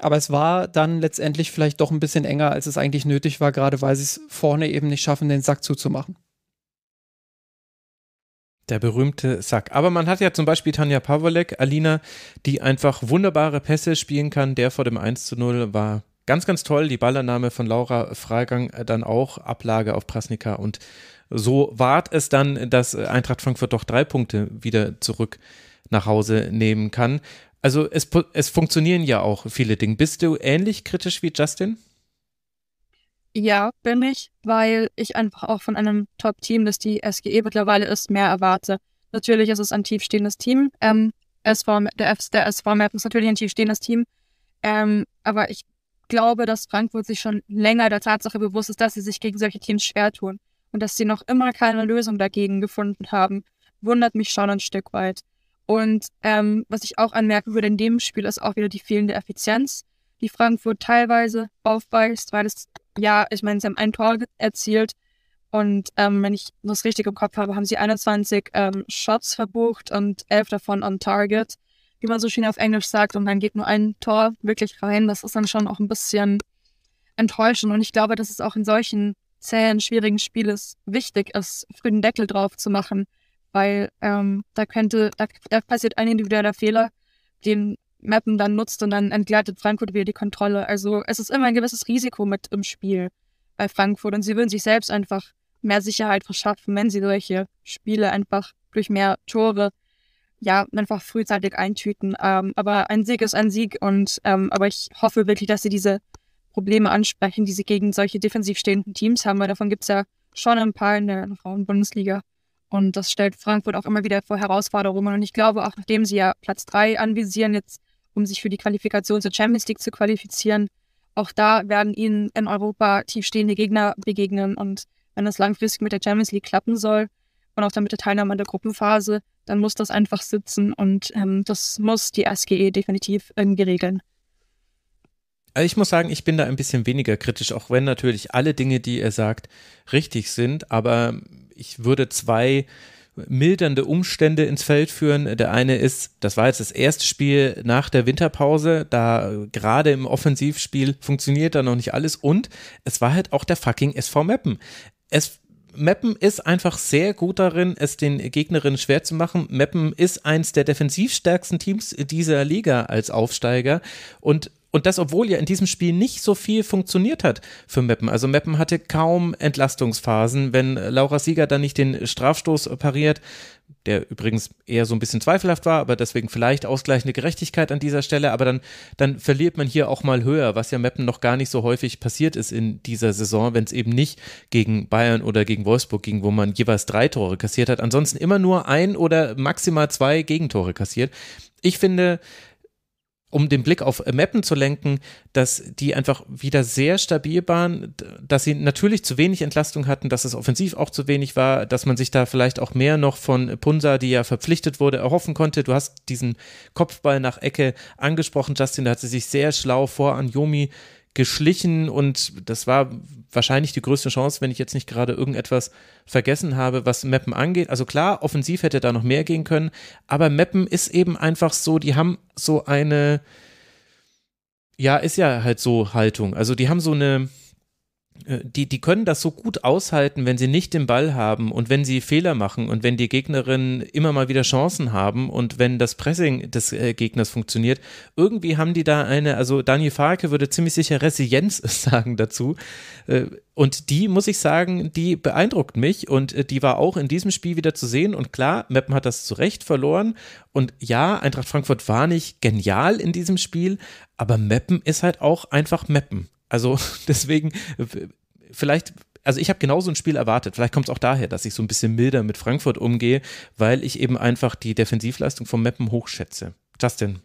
Speaker 3: Aber es war dann letztendlich vielleicht doch ein bisschen enger, als es eigentlich nötig war, gerade weil sie es vorne eben nicht schaffen, den Sack zuzumachen.
Speaker 1: Der berühmte Sack. Aber man hat ja zum Beispiel Tanja Pawolek, Alina, die einfach wunderbare Pässe spielen kann. Der vor dem 1 zu 0 war ganz, ganz toll. Die Ballannahme von Laura Freigang äh, dann auch Ablage auf Prasnika. Und so ward es dann, dass äh, Eintracht Frankfurt doch drei Punkte wieder zurück nach Hause nehmen kann. Also es, es funktionieren ja auch viele Dinge. Bist du ähnlich kritisch wie Justin?
Speaker 2: Ja, bin ich, weil ich einfach auch von einem Top-Team, das die SGE mittlerweile ist, mehr erwarte. Natürlich ist es ein tiefstehendes Team. Ähm, SV, der, F, der SV Map ist natürlich ein tiefstehendes Team. Ähm, aber ich glaube, dass Frankfurt sich schon länger der Tatsache bewusst ist, dass sie sich gegen solche Teams schwer tun und dass sie noch immer keine Lösung dagegen gefunden haben, wundert mich schon ein Stück weit. Und ähm, was ich auch anmerken würde in dem Spiel, ist auch wieder die fehlende Effizienz, die Frankfurt teilweise aufweist, weil es ja, ich meine, sie haben ein Tor erzielt. Und ähm, wenn ich das richtig im Kopf habe, haben sie 21 ähm, Shots verbucht und elf davon on Target, wie man so schön auf Englisch sagt. Und dann geht nur ein Tor wirklich rein. Das ist dann schon auch ein bisschen enttäuschend. Und ich glaube, dass es auch in solchen zähen, schwierigen Spielen wichtig ist, früh den Deckel drauf zu machen, weil ähm, da könnte, da, da passiert ein individueller Fehler, den Mappen dann nutzt und dann entgleitet Frankfurt wieder die Kontrolle. Also es ist immer ein gewisses Risiko mit im Spiel bei Frankfurt und sie würden sich selbst einfach mehr Sicherheit verschaffen, wenn sie solche Spiele einfach durch mehr Tore ja einfach frühzeitig eintüten. Ähm, aber ein Sieg ist ein Sieg und ähm, aber ich hoffe wirklich, dass sie diese Probleme ansprechen, die sie gegen solche defensiv stehenden Teams haben, weil davon gibt es ja schon ein paar in der Frauenbundesliga. Und das stellt Frankfurt auch immer wieder vor Herausforderungen. Und ich glaube, auch nachdem sie ja Platz 3 anvisieren, jetzt um sich für die Qualifikation zur Champions League zu qualifizieren. Auch da werden ihnen in Europa tiefstehende Gegner begegnen. Und wenn das langfristig mit der Champions League klappen soll und auch damit der Teilnahme an der Gruppenphase, dann muss das einfach sitzen und ähm, das muss die SGE definitiv irgendwie regeln.
Speaker 1: Also ich muss sagen, ich bin da ein bisschen weniger kritisch, auch wenn natürlich alle Dinge, die er sagt, richtig sind. Aber ich würde zwei mildernde Umstände ins Feld führen. Der eine ist, das war jetzt das erste Spiel nach der Winterpause, da gerade im Offensivspiel funktioniert da noch nicht alles und es war halt auch der fucking SV Meppen. Es Meppen ist einfach sehr gut darin, es den Gegnerinnen schwer zu machen. Meppen ist eins der defensivstärksten Teams dieser Liga als Aufsteiger. Und und das, obwohl ja in diesem Spiel nicht so viel funktioniert hat für Meppen. Also Meppen hatte kaum Entlastungsphasen. Wenn äh, Laura Sieger dann nicht den Strafstoß pariert, der übrigens eher so ein bisschen zweifelhaft war, aber deswegen vielleicht ausgleichende Gerechtigkeit an dieser Stelle, aber dann, dann verliert man hier auch mal höher, was ja Meppen noch gar nicht so häufig passiert ist in dieser Saison, wenn es eben nicht gegen Bayern oder gegen Wolfsburg ging, wo man jeweils drei Tore kassiert hat, ansonsten immer nur ein oder maximal zwei Gegentore kassiert. Ich finde, um den Blick auf Mappen zu lenken, dass die einfach wieder sehr stabil waren, dass sie natürlich zu wenig Entlastung hatten, dass es offensiv auch zu wenig war, dass man sich da vielleicht auch mehr noch von Punsa, die ja verpflichtet wurde, erhoffen konnte. Du hast diesen Kopfball nach Ecke angesprochen, Justin, da hat sie sich sehr schlau vor an Yomi geschlichen und das war wahrscheinlich die größte Chance, wenn ich jetzt nicht gerade irgendetwas vergessen habe, was Meppen angeht. Also klar, offensiv hätte da noch mehr gehen können, aber Meppen ist eben einfach so, die haben so eine, ja, ist ja halt so Haltung. Also die haben so eine, äh, die, die können das so gut aushalten, wenn sie nicht den Ball haben und wenn sie Fehler machen und wenn die Gegnerinnen immer mal wieder Chancen haben und wenn das Pressing des äh, Gegners funktioniert. Irgendwie haben die da eine, also Daniel Farke würde ziemlich sicher Resilienz sagen dazu. Äh, und die, muss ich sagen, die beeindruckt mich und äh, die war auch in diesem Spiel wieder zu sehen. Und klar, Meppen hat das zu Recht verloren. Und ja, Eintracht Frankfurt war nicht genial in diesem Spiel, aber Meppen ist halt auch einfach Meppen. Also deswegen, vielleicht also ich habe genauso ein Spiel erwartet. Vielleicht kommt es auch daher, dass ich so ein bisschen milder mit Frankfurt umgehe, weil ich eben einfach die Defensivleistung von Meppen hochschätze. Justin.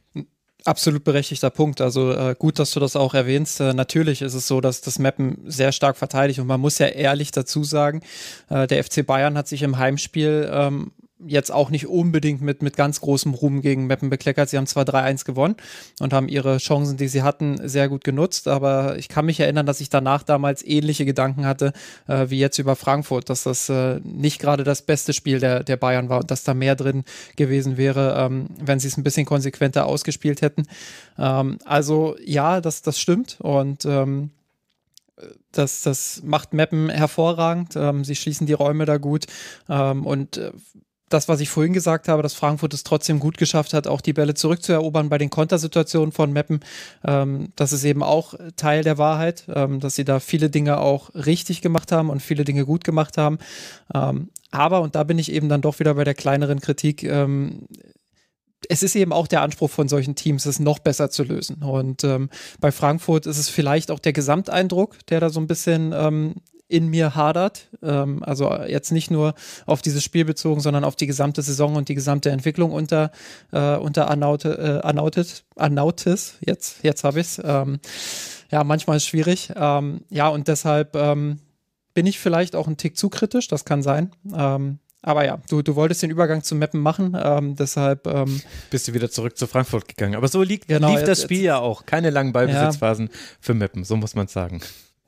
Speaker 3: Absolut berechtigter Punkt. Also äh, gut, dass du das auch erwähnst. Äh, natürlich ist es so, dass das Mappen sehr stark verteidigt und man muss ja ehrlich dazu sagen, äh, der FC Bayern hat sich im Heimspiel ähm, jetzt auch nicht unbedingt mit, mit ganz großem Ruhm gegen Meppen bekleckert. Sie haben zwar 3-1 gewonnen und haben ihre Chancen, die sie hatten, sehr gut genutzt, aber ich kann mich erinnern, dass ich danach damals ähnliche Gedanken hatte äh, wie jetzt über Frankfurt, dass das äh, nicht gerade das beste Spiel der, der Bayern war und dass da mehr drin gewesen wäre, ähm, wenn sie es ein bisschen konsequenter ausgespielt hätten. Ähm, also ja, das, das stimmt und ähm, das, das macht Mappen hervorragend. Ähm, sie schließen die Räume da gut. Ähm, und äh, das, was ich vorhin gesagt habe, dass Frankfurt es trotzdem gut geschafft hat, auch die Bälle zurückzuerobern bei den Kontersituationen von Meppen. Ähm, das ist eben auch Teil der Wahrheit, ähm, dass sie da viele Dinge auch richtig gemacht haben und viele Dinge gut gemacht haben. Ähm, aber, und da bin ich eben dann doch wieder bei der kleineren Kritik, ähm, es ist eben auch der Anspruch von solchen Teams, es noch besser zu lösen. Und ähm, bei Frankfurt ist es vielleicht auch der Gesamteindruck, der da so ein bisschen ähm, in mir hadert. Ähm, also jetzt nicht nur auf dieses Spiel bezogen, sondern auf die gesamte Saison und die gesamte Entwicklung unter, äh, unter Anaute, äh, Anautis. Anautis. Jetzt, jetzt habe ich es. Ähm, ja, manchmal ist es schwierig. Ähm, ja, und deshalb ähm, bin ich vielleicht auch ein Tick zu kritisch, das kann sein. Ähm, aber ja, du, du wolltest den Übergang zu Mappen machen, ähm, deshalb. Ähm Bist du wieder zurück zu Frankfurt gegangen. Aber so liegt, genau, lief jetzt, das Spiel jetzt. ja auch. Keine langen Ballbesitzphasen
Speaker 1: ja. für Mappen, so muss man sagen.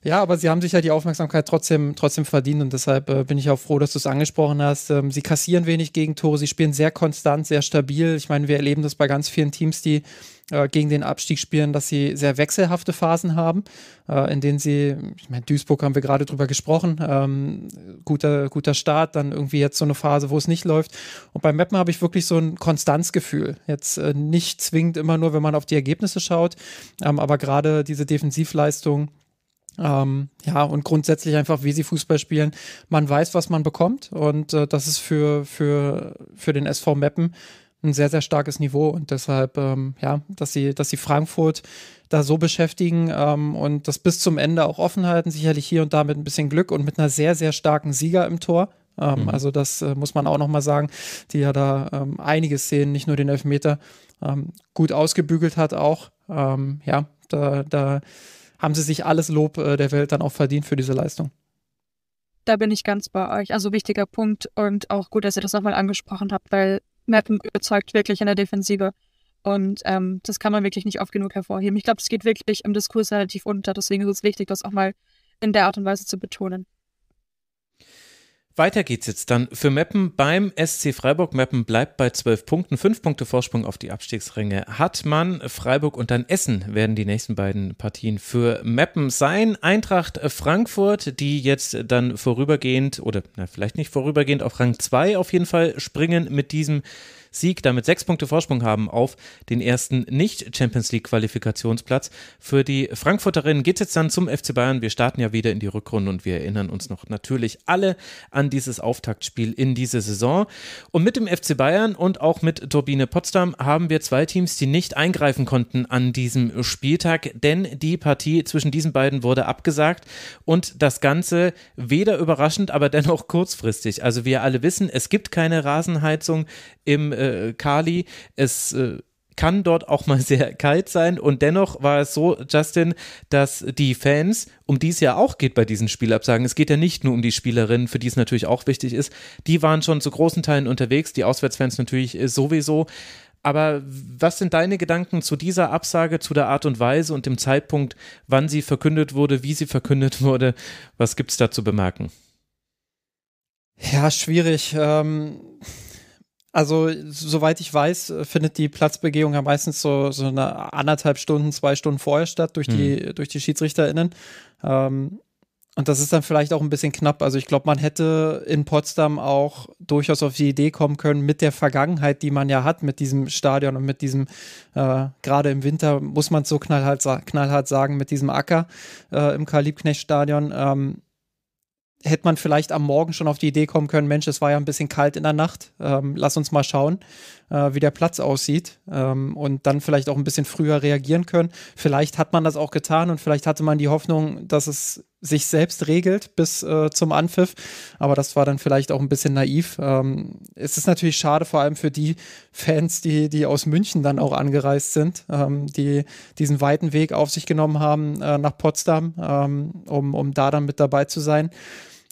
Speaker 3: Ja, aber sie haben sich ja die Aufmerksamkeit trotzdem, trotzdem verdient und deshalb äh, bin ich auch froh, dass du es angesprochen hast. Ähm, sie kassieren wenig Gegentore, sie spielen sehr konstant, sehr stabil. Ich meine, wir erleben das bei ganz vielen Teams, die äh, gegen den Abstieg spielen, dass sie sehr wechselhafte Phasen haben, äh, in denen sie, ich meine, Duisburg haben wir gerade drüber gesprochen, ähm, guter, guter Start, dann irgendwie jetzt so eine Phase, wo es nicht läuft. Und beim Mappen habe ich wirklich so ein Konstanzgefühl. Jetzt äh, nicht zwingend immer nur, wenn man auf die Ergebnisse schaut, ähm, aber gerade diese Defensivleistung, ähm, ja, und grundsätzlich einfach, wie sie Fußball spielen. Man weiß, was man bekommt und äh, das ist für, für, für den SV Meppen ein sehr, sehr starkes Niveau und deshalb, ähm, ja, dass sie, dass sie Frankfurt da so beschäftigen ähm, und das bis zum Ende auch offen halten, sicherlich hier und da mit ein bisschen Glück und mit einer sehr, sehr starken Sieger im Tor. Ähm, mhm. Also das äh, muss man auch nochmal sagen, die ja da ähm, einige Szenen, nicht nur den Elfmeter, ähm, gut ausgebügelt hat auch. Ähm, ja, da, da haben sie sich alles Lob äh, der Welt dann auch verdient für diese Leistung.
Speaker 2: Da bin ich ganz bei euch. Also wichtiger Punkt und auch gut, dass ihr das nochmal angesprochen habt, weil Mappen überzeugt wirklich in der Defensive. Und ähm, das kann man wirklich nicht oft genug hervorheben. Ich glaube, es geht wirklich im Diskurs relativ unter. Deswegen ist es wichtig, das auch mal in der Art und Weise zu betonen.
Speaker 1: Weiter geht's jetzt dann für Meppen beim SC Freiburg. Meppen bleibt bei zwölf Punkten. Fünf Punkte Vorsprung auf die Abstiegsränge hat man. Freiburg und dann Essen werden die nächsten beiden Partien für Meppen sein. Eintracht Frankfurt, die jetzt dann vorübergehend oder na, vielleicht nicht vorübergehend auf Rang 2 auf jeden Fall springen mit diesem Sieg damit sechs Punkte Vorsprung haben auf den ersten Nicht-Champions League-Qualifikationsplatz. Für die Frankfurterinnen geht es jetzt dann zum FC Bayern. Wir starten ja wieder in die Rückrunde und wir erinnern uns noch natürlich alle an dieses Auftaktspiel in diese Saison. Und mit dem FC Bayern und auch mit Turbine Potsdam haben wir zwei Teams, die nicht eingreifen konnten an diesem Spieltag, denn die Partie zwischen diesen beiden wurde abgesagt und das Ganze weder überraschend, aber dennoch kurzfristig. Also wir alle wissen, es gibt keine Rasenheizung im äh, äh, Kali. Es äh, kann dort auch mal sehr kalt sein. Und dennoch war es so, Justin, dass die Fans, um die es ja auch geht bei diesen Spielabsagen, es geht ja nicht nur um die Spielerinnen, für die es natürlich auch wichtig ist, die waren schon zu großen Teilen unterwegs, die Auswärtsfans natürlich äh, sowieso. Aber was sind deine Gedanken zu dieser Absage, zu der Art und Weise und dem Zeitpunkt, wann sie verkündet wurde, wie sie verkündet wurde? Was gibt es da zu bemerken?
Speaker 3: Ja, schwierig. Ähm also, soweit ich weiß, äh, findet die Platzbegehung ja meistens so, so eine anderthalb Stunden, zwei Stunden vorher statt durch, mhm. die, durch die SchiedsrichterInnen. Ähm, und das ist dann vielleicht auch ein bisschen knapp. Also ich glaube, man hätte in Potsdam auch durchaus auf die Idee kommen können, mit der Vergangenheit, die man ja hat, mit diesem Stadion und mit diesem, äh, gerade im Winter muss man es so knallhart, knallhart sagen, mit diesem Acker äh, im Karl-Liebknecht-Stadion, ähm, hätte man vielleicht am Morgen schon auf die Idee kommen können, Mensch, es war ja ein bisschen kalt in der Nacht, ähm, lass uns mal schauen, äh, wie der Platz aussieht ähm, und dann vielleicht auch ein bisschen früher reagieren können. Vielleicht hat man das auch getan und vielleicht hatte man die Hoffnung, dass es sich selbst regelt bis äh, zum Anpfiff, aber das war dann vielleicht auch ein bisschen naiv. Ähm, es ist natürlich schade, vor allem für die Fans, die, die aus München dann auch angereist sind, ähm, die diesen weiten Weg auf sich genommen haben äh, nach Potsdam, ähm, um, um da dann mit dabei zu sein.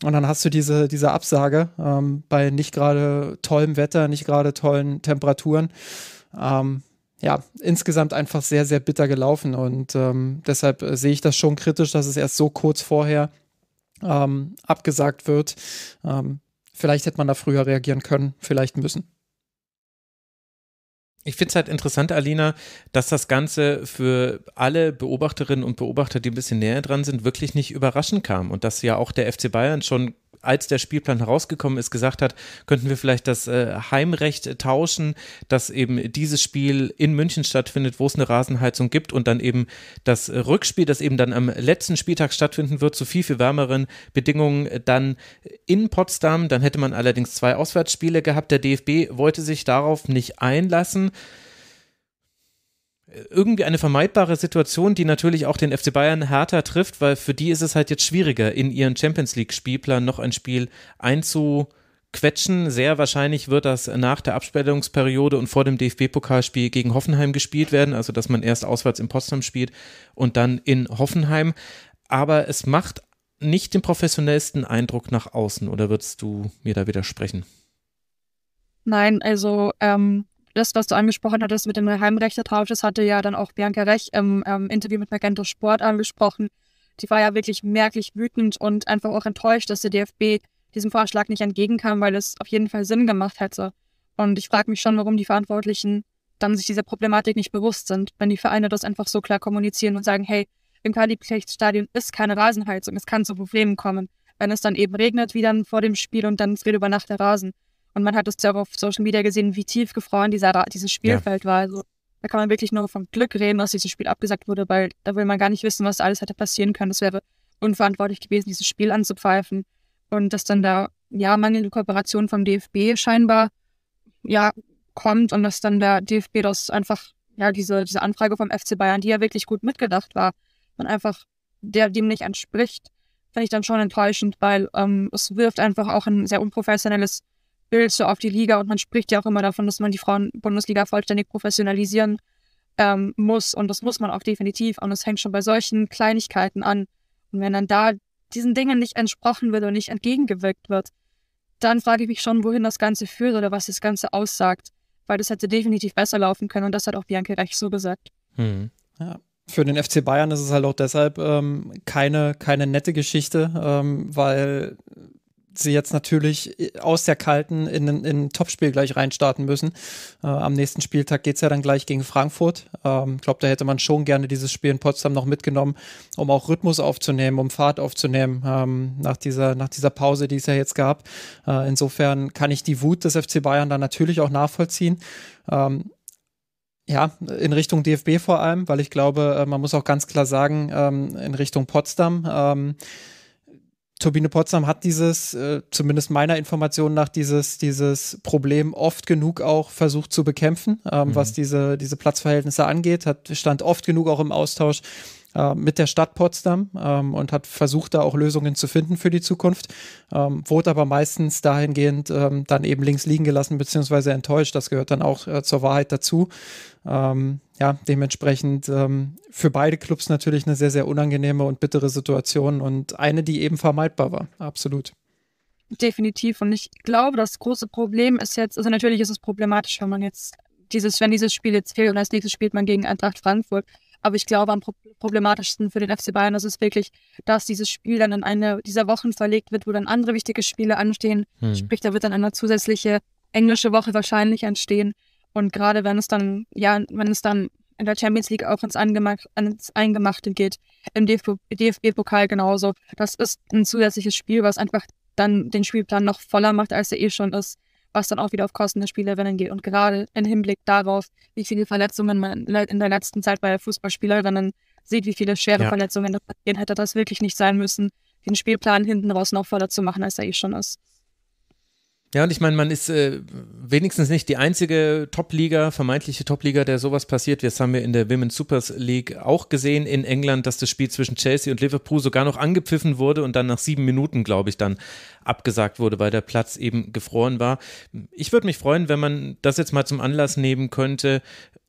Speaker 3: Und dann hast du diese, diese Absage ähm, bei nicht gerade tollem Wetter, nicht gerade tollen Temperaturen. Ähm, ja, insgesamt einfach sehr, sehr bitter gelaufen. Und ähm, deshalb äh, sehe ich das schon kritisch, dass es erst so kurz vorher ähm, abgesagt wird. Ähm, vielleicht hätte man da früher reagieren können, vielleicht müssen
Speaker 1: ich finde es halt interessant, Alina, dass das Ganze für alle Beobachterinnen und Beobachter, die ein bisschen näher dran sind, wirklich nicht überraschend kam und dass ja auch der FC Bayern schon als der Spielplan herausgekommen ist, gesagt hat, könnten wir vielleicht das äh, Heimrecht äh, tauschen, dass eben dieses Spiel in München stattfindet, wo es eine Rasenheizung gibt und dann eben das Rückspiel, das eben dann am letzten Spieltag stattfinden wird, zu viel, viel wärmeren Bedingungen äh, dann in Potsdam. Dann hätte man allerdings zwei Auswärtsspiele gehabt. Der DFB wollte sich darauf nicht einlassen irgendwie eine vermeidbare Situation, die natürlich auch den FC Bayern härter trifft, weil für die ist es halt jetzt schwieriger, in ihren Champions League-Spielplan noch ein Spiel einzuquetschen. Sehr wahrscheinlich wird das nach der Absperrungsperiode und vor dem DFB-Pokalspiel gegen Hoffenheim gespielt werden, also dass man erst auswärts in Potsdam spielt und dann in Hoffenheim. Aber es macht nicht den professionellsten Eindruck nach außen, oder würdest du mir da widersprechen?
Speaker 2: Nein, also ähm, das, was du angesprochen hattest mit dem Heimrechtertausch, das hatte ja dann auch Bianca Rech im ähm, Interview mit Magento Sport angesprochen. Die war ja wirklich merklich wütend und einfach auch enttäuscht, dass der DFB diesem Vorschlag nicht entgegenkam, weil es auf jeden Fall Sinn gemacht hätte. Und ich frage mich schon, warum die Verantwortlichen dann sich dieser Problematik nicht bewusst sind, wenn die Vereine das einfach so klar kommunizieren und sagen, hey, im Kaliplecht-Stadion ist keine Rasenheizung, es kann zu Problemen kommen, wenn es dann eben regnet, wie dann vor dem Spiel und dann friert über Nacht der Rasen. Und man hat es ja auch auf Social Media gesehen, wie tief gefroren dieser, dieses Spielfeld ja. war. Also, da kann man wirklich nur vom Glück reden, dass dieses Spiel abgesagt wurde, weil da will man gar nicht wissen, was alles hätte passieren können. Es wäre unverantwortlich gewesen, dieses Spiel anzupfeifen. Und dass dann da, ja, mangelnde Kooperation vom DFB scheinbar, ja, kommt und dass dann der DFB das einfach, ja, diese, diese Anfrage vom FC Bayern, die ja wirklich gut mitgedacht war, man einfach der, dem nicht entspricht, finde ich dann schon enttäuschend, weil ähm, es wirft einfach auch ein sehr unprofessionelles willst du auf die Liga und man spricht ja auch immer davon, dass man die Frauen-Bundesliga vollständig professionalisieren ähm, muss und das muss man auch definitiv und es hängt schon bei solchen Kleinigkeiten an. Und wenn dann da diesen Dingen nicht entsprochen wird und nicht entgegengewirkt wird, dann frage ich mich schon, wohin das Ganze führt oder was das Ganze aussagt, weil das hätte definitiv besser laufen können und das hat auch Bianca recht so gesagt. Hm. Ja,
Speaker 3: für den FC Bayern ist es halt auch deshalb ähm, keine, keine nette Geschichte, ähm, weil sie jetzt natürlich äh, aus der Kalten in, ein Topspiel gleich reinstarten müssen. Äh, am nächsten Spieltag geht es ja dann gleich gegen Frankfurt. Ähm, ich ähm, glaube, da hätte man schon gerne dieses Spiel in Potsdam noch mitgenommen, um auch Rhythmus aufzunehmen, um Fahrt aufzunehmen ähm, nach, dieser, nach dieser Pause, die es ja jetzt gab. Äh, insofern kann ich die Wut des FC Bayern da natürlich auch nachvollziehen. Ähm, ja, in Richtung DFB vor allem, weil ich glaube, äh, man muss auch ganz klar sagen, ähm, in Richtung Potsdam ähm, Turbine Potsdam hat dieses, äh, zumindest meiner Information nach, dieses, dieses Problem oft genug auch versucht zu bekämpfen, ähm, mhm. was diese, diese Platzverhältnisse angeht, hat, stand oft genug auch im Austausch äh, mit der Stadt Potsdam ähm, und hat versucht, da auch Lösungen zu finden für die Zukunft. Ähm, wurde aber meistens dahingehend ähm, dann eben links liegen gelassen, beziehungsweise enttäuscht. Das gehört dann auch äh, zur Wahrheit dazu. Ähm, ja, dementsprechend ähm, für beide Clubs natürlich eine sehr, sehr unangenehme und bittere Situation und eine, die eben vermeidbar war. Absolut.
Speaker 2: Definitiv. Und ich glaube, das große Problem ist jetzt, also natürlich ist es problematisch, wenn man jetzt dieses, wenn dieses Spiel jetzt fehlt und als nächstes spielt man gegen Eintracht Frankfurt. Aber ich glaube, am problematischsten für den FC Bayern ist es wirklich, dass dieses Spiel dann in eine dieser Wochen verlegt wird, wo dann andere wichtige Spiele anstehen. Hm. Sprich, da wird dann eine zusätzliche englische Woche wahrscheinlich entstehen. Und gerade wenn es dann, ja, wenn es dann in der Champions League auch ins, Angemacht, ins Eingemachte geht, im DFB-Pokal genauso. Das ist ein zusätzliches Spiel, was einfach dann den Spielplan noch voller macht, als er eh schon ist was dann auch wieder auf Kosten der Spielerinnen geht. Und gerade im Hinblick darauf, wie viele Verletzungen man in der letzten Zeit bei Fußballspielerinnen sieht, wie viele schwere ja. Verletzungen da passieren, hätte das wirklich nicht sein müssen, den Spielplan hinten raus noch voller zu machen, als er eh schon ist.
Speaker 1: Ja, und ich meine, man ist äh, wenigstens nicht die einzige Top-Liga, vermeintliche Top-Liga, der sowas passiert. Jetzt haben wir in der Women's Super League auch gesehen in England, dass das Spiel zwischen Chelsea und Liverpool sogar noch angepfiffen wurde und dann nach sieben Minuten, glaube ich, dann abgesagt wurde, weil der Platz eben gefroren war. Ich würde mich freuen, wenn man das jetzt mal zum Anlass nehmen könnte,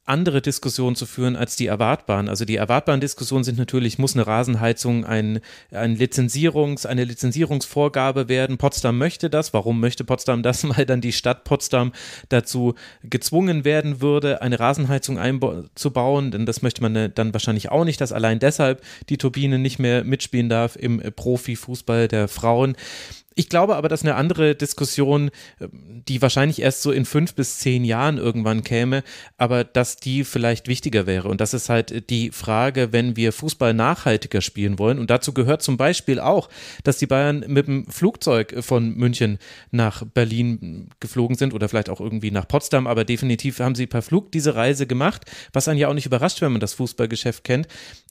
Speaker 1: andere Diskussionen zu führen als die erwartbaren. Also die erwartbaren Diskussionen sind natürlich, muss eine Rasenheizung ein, ein Lizenzierungs, eine Lizenzierungsvorgabe werden? Potsdam möchte das. Warum möchte Potsdam das? Weil dann die Stadt Potsdam dazu gezwungen werden würde, eine Rasenheizung einzubauen. Denn das möchte man äh, dann wahrscheinlich auch nicht, dass allein deshalb die Turbine nicht mehr mitspielen darf im Profifußball der Frauen. Ich glaube aber, dass eine andere Diskussion, ähm, die wahrscheinlich erst so in fünf bis zehn Jahren irgendwann käme, aber dass die vielleicht wichtiger wäre. Und das ist halt äh, die Frage, wenn wir Fußball nachhaltiger spielen wollen. Und dazu gehört zum Beispiel auch, dass die Bayern mit dem Flugzeug äh, von München nach Berlin äh, geflogen sind oder vielleicht auch irgendwie nach Potsdam. Aber definitiv haben sie per Flug diese Reise gemacht, was einen ja auch nicht überrascht, wenn man das Fußballgeschäft kennt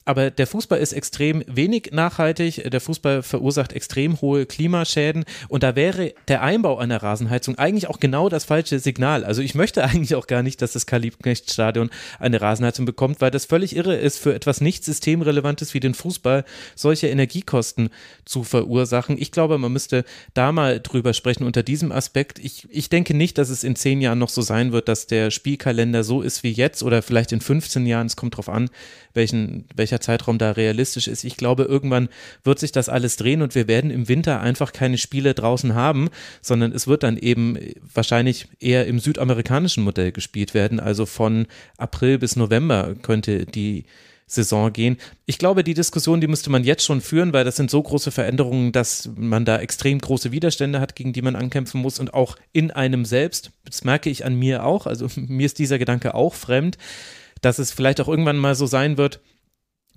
Speaker 1: aber der Fußball ist extrem wenig nachhaltig. Der Fußball verursacht extrem hohe Klimaschäden. Und da wäre der Einbau einer Rasenheizung eigentlich auch genau das falsche Signal. Also ich möchte eigentlich auch gar nicht, dass das karl stadion eine Rasenheizung bekommt, weil das völlig irre ist, für etwas nicht systemrelevantes wie den Fußball solche Energiekosten zu verursachen. Ich glaube, man müsste da mal drüber sprechen unter diesem Aspekt. Ich, ich denke nicht, dass es in zehn Jahren noch so sein wird, dass der Spielkalender so ist wie jetzt oder vielleicht in 15 Jahren. Es kommt drauf an, welchen, welcher Zeitraum da realistisch ist. Ich glaube, irgendwann wird sich das alles drehen und wir werden im Winter einfach keine Spiele draußen haben, sondern es wird dann eben wahrscheinlich eher im südamerikanischen Modell gespielt werden. Also von April bis November könnte die Saison gehen. Ich glaube, die Diskussion, die müsste man jetzt schon führen, weil das sind so große Veränderungen, dass man da extrem große Widerstände hat, gegen die man ankämpfen muss und auch in einem selbst. Das merke ich an mir auch. Also mir ist dieser Gedanke auch fremd dass es vielleicht auch irgendwann mal so sein wird,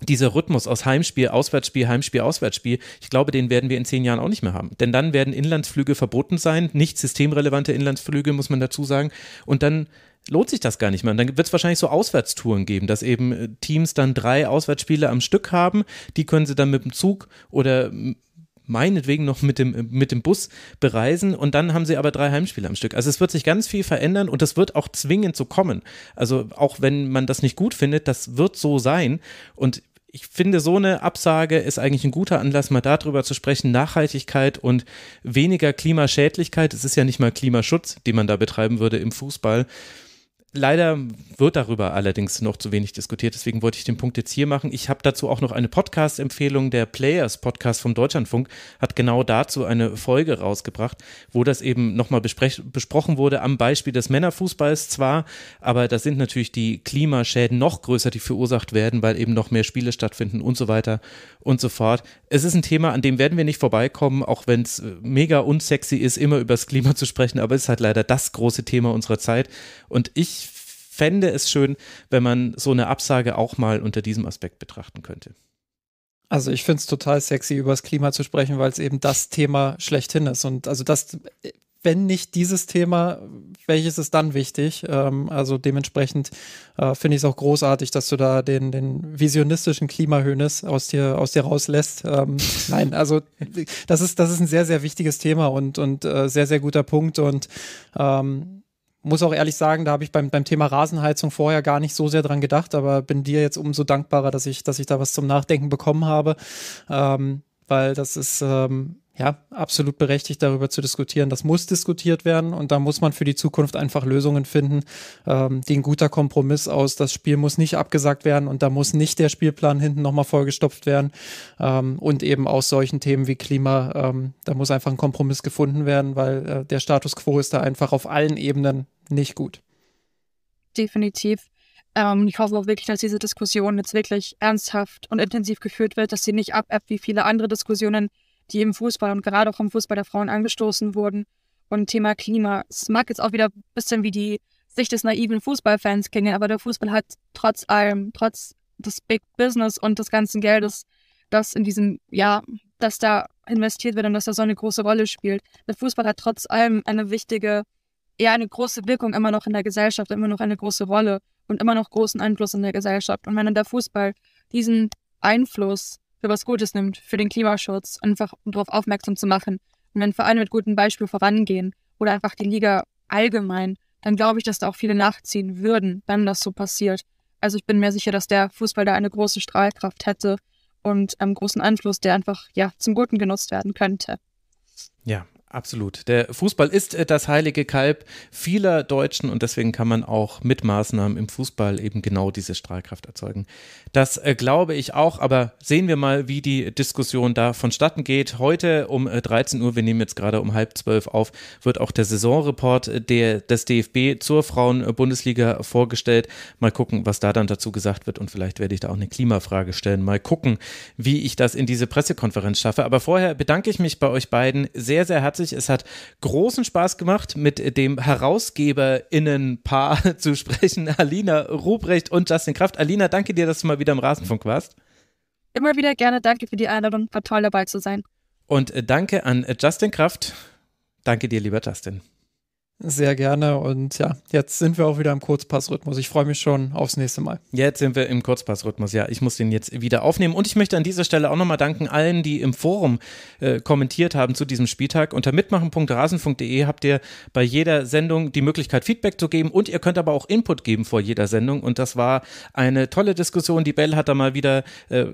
Speaker 1: dieser Rhythmus aus Heimspiel, Auswärtsspiel, Heimspiel, Auswärtsspiel, ich glaube, den werden wir in zehn Jahren auch nicht mehr haben. Denn dann werden Inlandsflüge verboten sein, nicht systemrelevante Inlandsflüge, muss man dazu sagen. Und dann lohnt sich das gar nicht mehr. Und dann wird es wahrscheinlich so Auswärtstouren geben, dass eben äh, Teams dann drei Auswärtsspiele am Stück haben. Die können sie dann mit dem Zug oder meinetwegen noch mit dem, mit dem Bus bereisen und dann haben sie aber drei Heimspiele am Stück. Also es wird sich ganz viel verändern und das wird auch zwingend so kommen. Also auch wenn man das nicht gut findet, das wird so sein und ich finde, so eine Absage ist eigentlich ein guter Anlass, mal darüber zu sprechen. Nachhaltigkeit und weniger Klimaschädlichkeit. Es ist ja nicht mal Klimaschutz, den man da betreiben würde im Fußball. Leider wird darüber allerdings noch zu wenig diskutiert, deswegen wollte ich den Punkt jetzt hier machen. Ich habe dazu auch noch eine Podcast-Empfehlung. Der Players Podcast vom Deutschlandfunk hat genau dazu eine Folge rausgebracht, wo das eben nochmal besprochen wurde, am Beispiel des Männerfußballs zwar, aber da sind natürlich die Klimaschäden noch größer, die verursacht werden, weil eben noch mehr Spiele stattfinden und so weiter und so fort. Es ist ein Thema, an dem werden wir nicht vorbeikommen, auch wenn es äh, mega unsexy ist, immer über das Klima zu sprechen, aber es ist halt leider das große Thema unserer Zeit. Und ich fände es schön, wenn man so eine Absage auch mal unter diesem Aspekt betrachten könnte.
Speaker 3: Also ich finde es total sexy, über das Klima zu sprechen, weil es eben das Thema schlechthin ist. Und also das, wenn nicht dieses Thema, welches ist dann wichtig? Ähm, also dementsprechend äh, finde ich es auch großartig, dass du da den, den visionistischen Klimahönes aus dir, aus dir rauslässt. Ähm, nein, also das ist, das ist ein sehr, sehr wichtiges Thema und, und äh, sehr, sehr guter Punkt. Und ähm, muss auch ehrlich sagen, da habe ich beim, beim Thema Rasenheizung vorher gar nicht so sehr dran gedacht, aber bin dir jetzt umso dankbarer, dass ich, dass ich da was zum Nachdenken bekommen habe. Ähm, weil das ist, ähm, ja, absolut berechtigt, darüber zu diskutieren. Das muss diskutiert werden und da muss man für die Zukunft einfach Lösungen finden, ähm, die ein guter Kompromiss aus. Das Spiel muss nicht abgesagt werden und da muss nicht der Spielplan hinten nochmal vollgestopft werden. Ähm, und eben aus solchen Themen wie Klima, ähm, da muss einfach ein Kompromiss gefunden werden, weil äh, der Status quo ist da einfach auf allen Ebenen nicht gut.
Speaker 2: Definitiv. Ähm, ich hoffe auch wirklich, dass diese Diskussion jetzt wirklich ernsthaft und intensiv geführt wird, dass sie nicht abebbt wie viele andere Diskussionen die im Fußball und gerade auch im Fußball der Frauen angestoßen wurden. Und Thema Klima. Es mag jetzt auch wieder ein bisschen wie die Sicht des naiven Fußballfans klingen, aber der Fußball hat trotz allem, trotz des Big Business und des ganzen Geldes, das in diesem, ja, dass da investiert wird und dass da so eine große Rolle spielt. Der Fußball hat trotz allem eine wichtige, eher eine große Wirkung immer noch in der Gesellschaft, immer noch eine große Rolle und immer noch großen Einfluss in der Gesellschaft. Und wenn dann der Fußball diesen Einfluss für was Gutes nimmt, für den Klimaschutz, einfach um darauf aufmerksam zu machen. Und wenn Vereine mit gutem Beispiel vorangehen oder einfach die Liga allgemein, dann glaube ich, dass da auch viele nachziehen würden, wenn das so passiert. Also ich bin mir sicher, dass der Fußball da eine große Strahlkraft hätte und einen ähm, großen Einfluss, der einfach ja zum Guten genutzt werden könnte.
Speaker 1: Ja, Absolut. Der Fußball ist äh, das heilige Kalb vieler Deutschen und deswegen kann man auch mit Maßnahmen im Fußball eben genau diese Strahlkraft erzeugen. Das äh, glaube ich auch, aber sehen wir mal, wie die Diskussion da vonstatten geht. Heute um 13 äh, Uhr, wir nehmen jetzt gerade um halb zwölf auf, wird auch der Saisonreport der, des DFB zur Frauenbundesliga vorgestellt. Mal gucken, was da dann dazu gesagt wird und vielleicht werde ich da auch eine Klimafrage stellen. Mal gucken, wie ich das in diese Pressekonferenz schaffe. Aber vorher bedanke ich mich bei euch beiden sehr, sehr herzlich großartig. Es hat großen Spaß gemacht, mit dem HerausgeberInnenpaar zu sprechen, Alina Ruprecht und Justin Kraft. Alina, danke dir, dass du mal wieder im Rasenfunk warst.
Speaker 2: Immer wieder gerne. Danke für die Einladung. War toll dabei zu sein.
Speaker 1: Und äh, danke an äh, Justin Kraft. Danke dir, lieber Justin.
Speaker 2: Sehr gerne. Und ja,
Speaker 3: jetzt sind wir auch wieder im Kurzpassrhythmus. Ich freue mich schon aufs nächste Mal.
Speaker 1: Jetzt sind wir im Kurzpassrhythmus. Ja, ich muss den jetzt wieder aufnehmen. Und ich möchte an dieser Stelle auch nochmal danken allen, die im Forum äh, kommentiert haben zu diesem Spieltag. Unter mitmachen.rasen.de habt ihr bei jeder Sendung die Möglichkeit, Feedback zu geben. Und ihr könnt aber auch Input geben vor jeder Sendung. Und das war eine tolle Diskussion. Die Bell hat da mal wieder äh,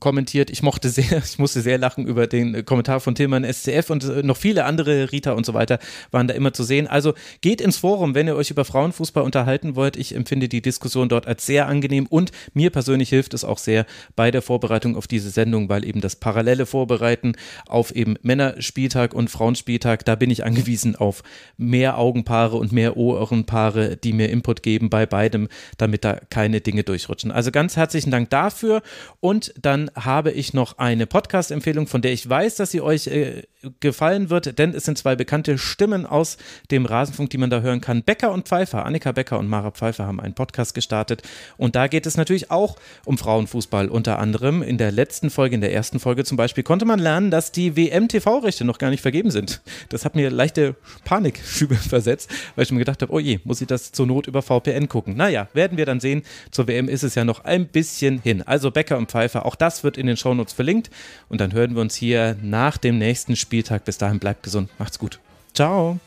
Speaker 1: kommentiert. Ich mochte sehr, ich musste sehr lachen über den Kommentar von Tilman SCF und äh, noch viele andere, Rita und so weiter, waren da immer zu sehen stehen. Also geht ins Forum, wenn ihr euch über Frauenfußball unterhalten wollt. Ich empfinde die Diskussion dort als sehr angenehm und mir persönlich hilft es auch sehr bei der Vorbereitung auf diese Sendung, weil eben das parallele Vorbereiten auf eben Männerspieltag und Frauenspieltag, da bin ich angewiesen auf mehr Augenpaare und mehr Ohrenpaare, die mir Input geben bei beidem, damit da keine Dinge durchrutschen. Also ganz herzlichen Dank dafür und dann habe ich noch eine Podcast-Empfehlung, von der ich weiß, dass sie euch äh, gefallen wird, denn es sind zwei bekannte Stimmen aus dem dem Rasenfunk, die man da hören kann. Becker und Pfeiffer, Annika Becker und Mara Pfeiffer haben einen Podcast gestartet. Und da geht es natürlich auch um Frauenfußball unter anderem. In der letzten Folge, in der ersten Folge zum Beispiel, konnte man lernen, dass die WM-TV-Rechte noch gar nicht vergeben sind. Das hat mir leichte Panikschübe versetzt, weil ich mir gedacht habe, oh je, muss ich das zur Not über VPN gucken. Naja, werden wir dann sehen. Zur WM ist es ja noch ein bisschen hin. Also Becker und Pfeiffer, auch das wird in den Shownotes verlinkt. Und dann hören wir uns hier nach dem nächsten Spieltag. Bis dahin bleibt gesund. Macht's gut. Ciao.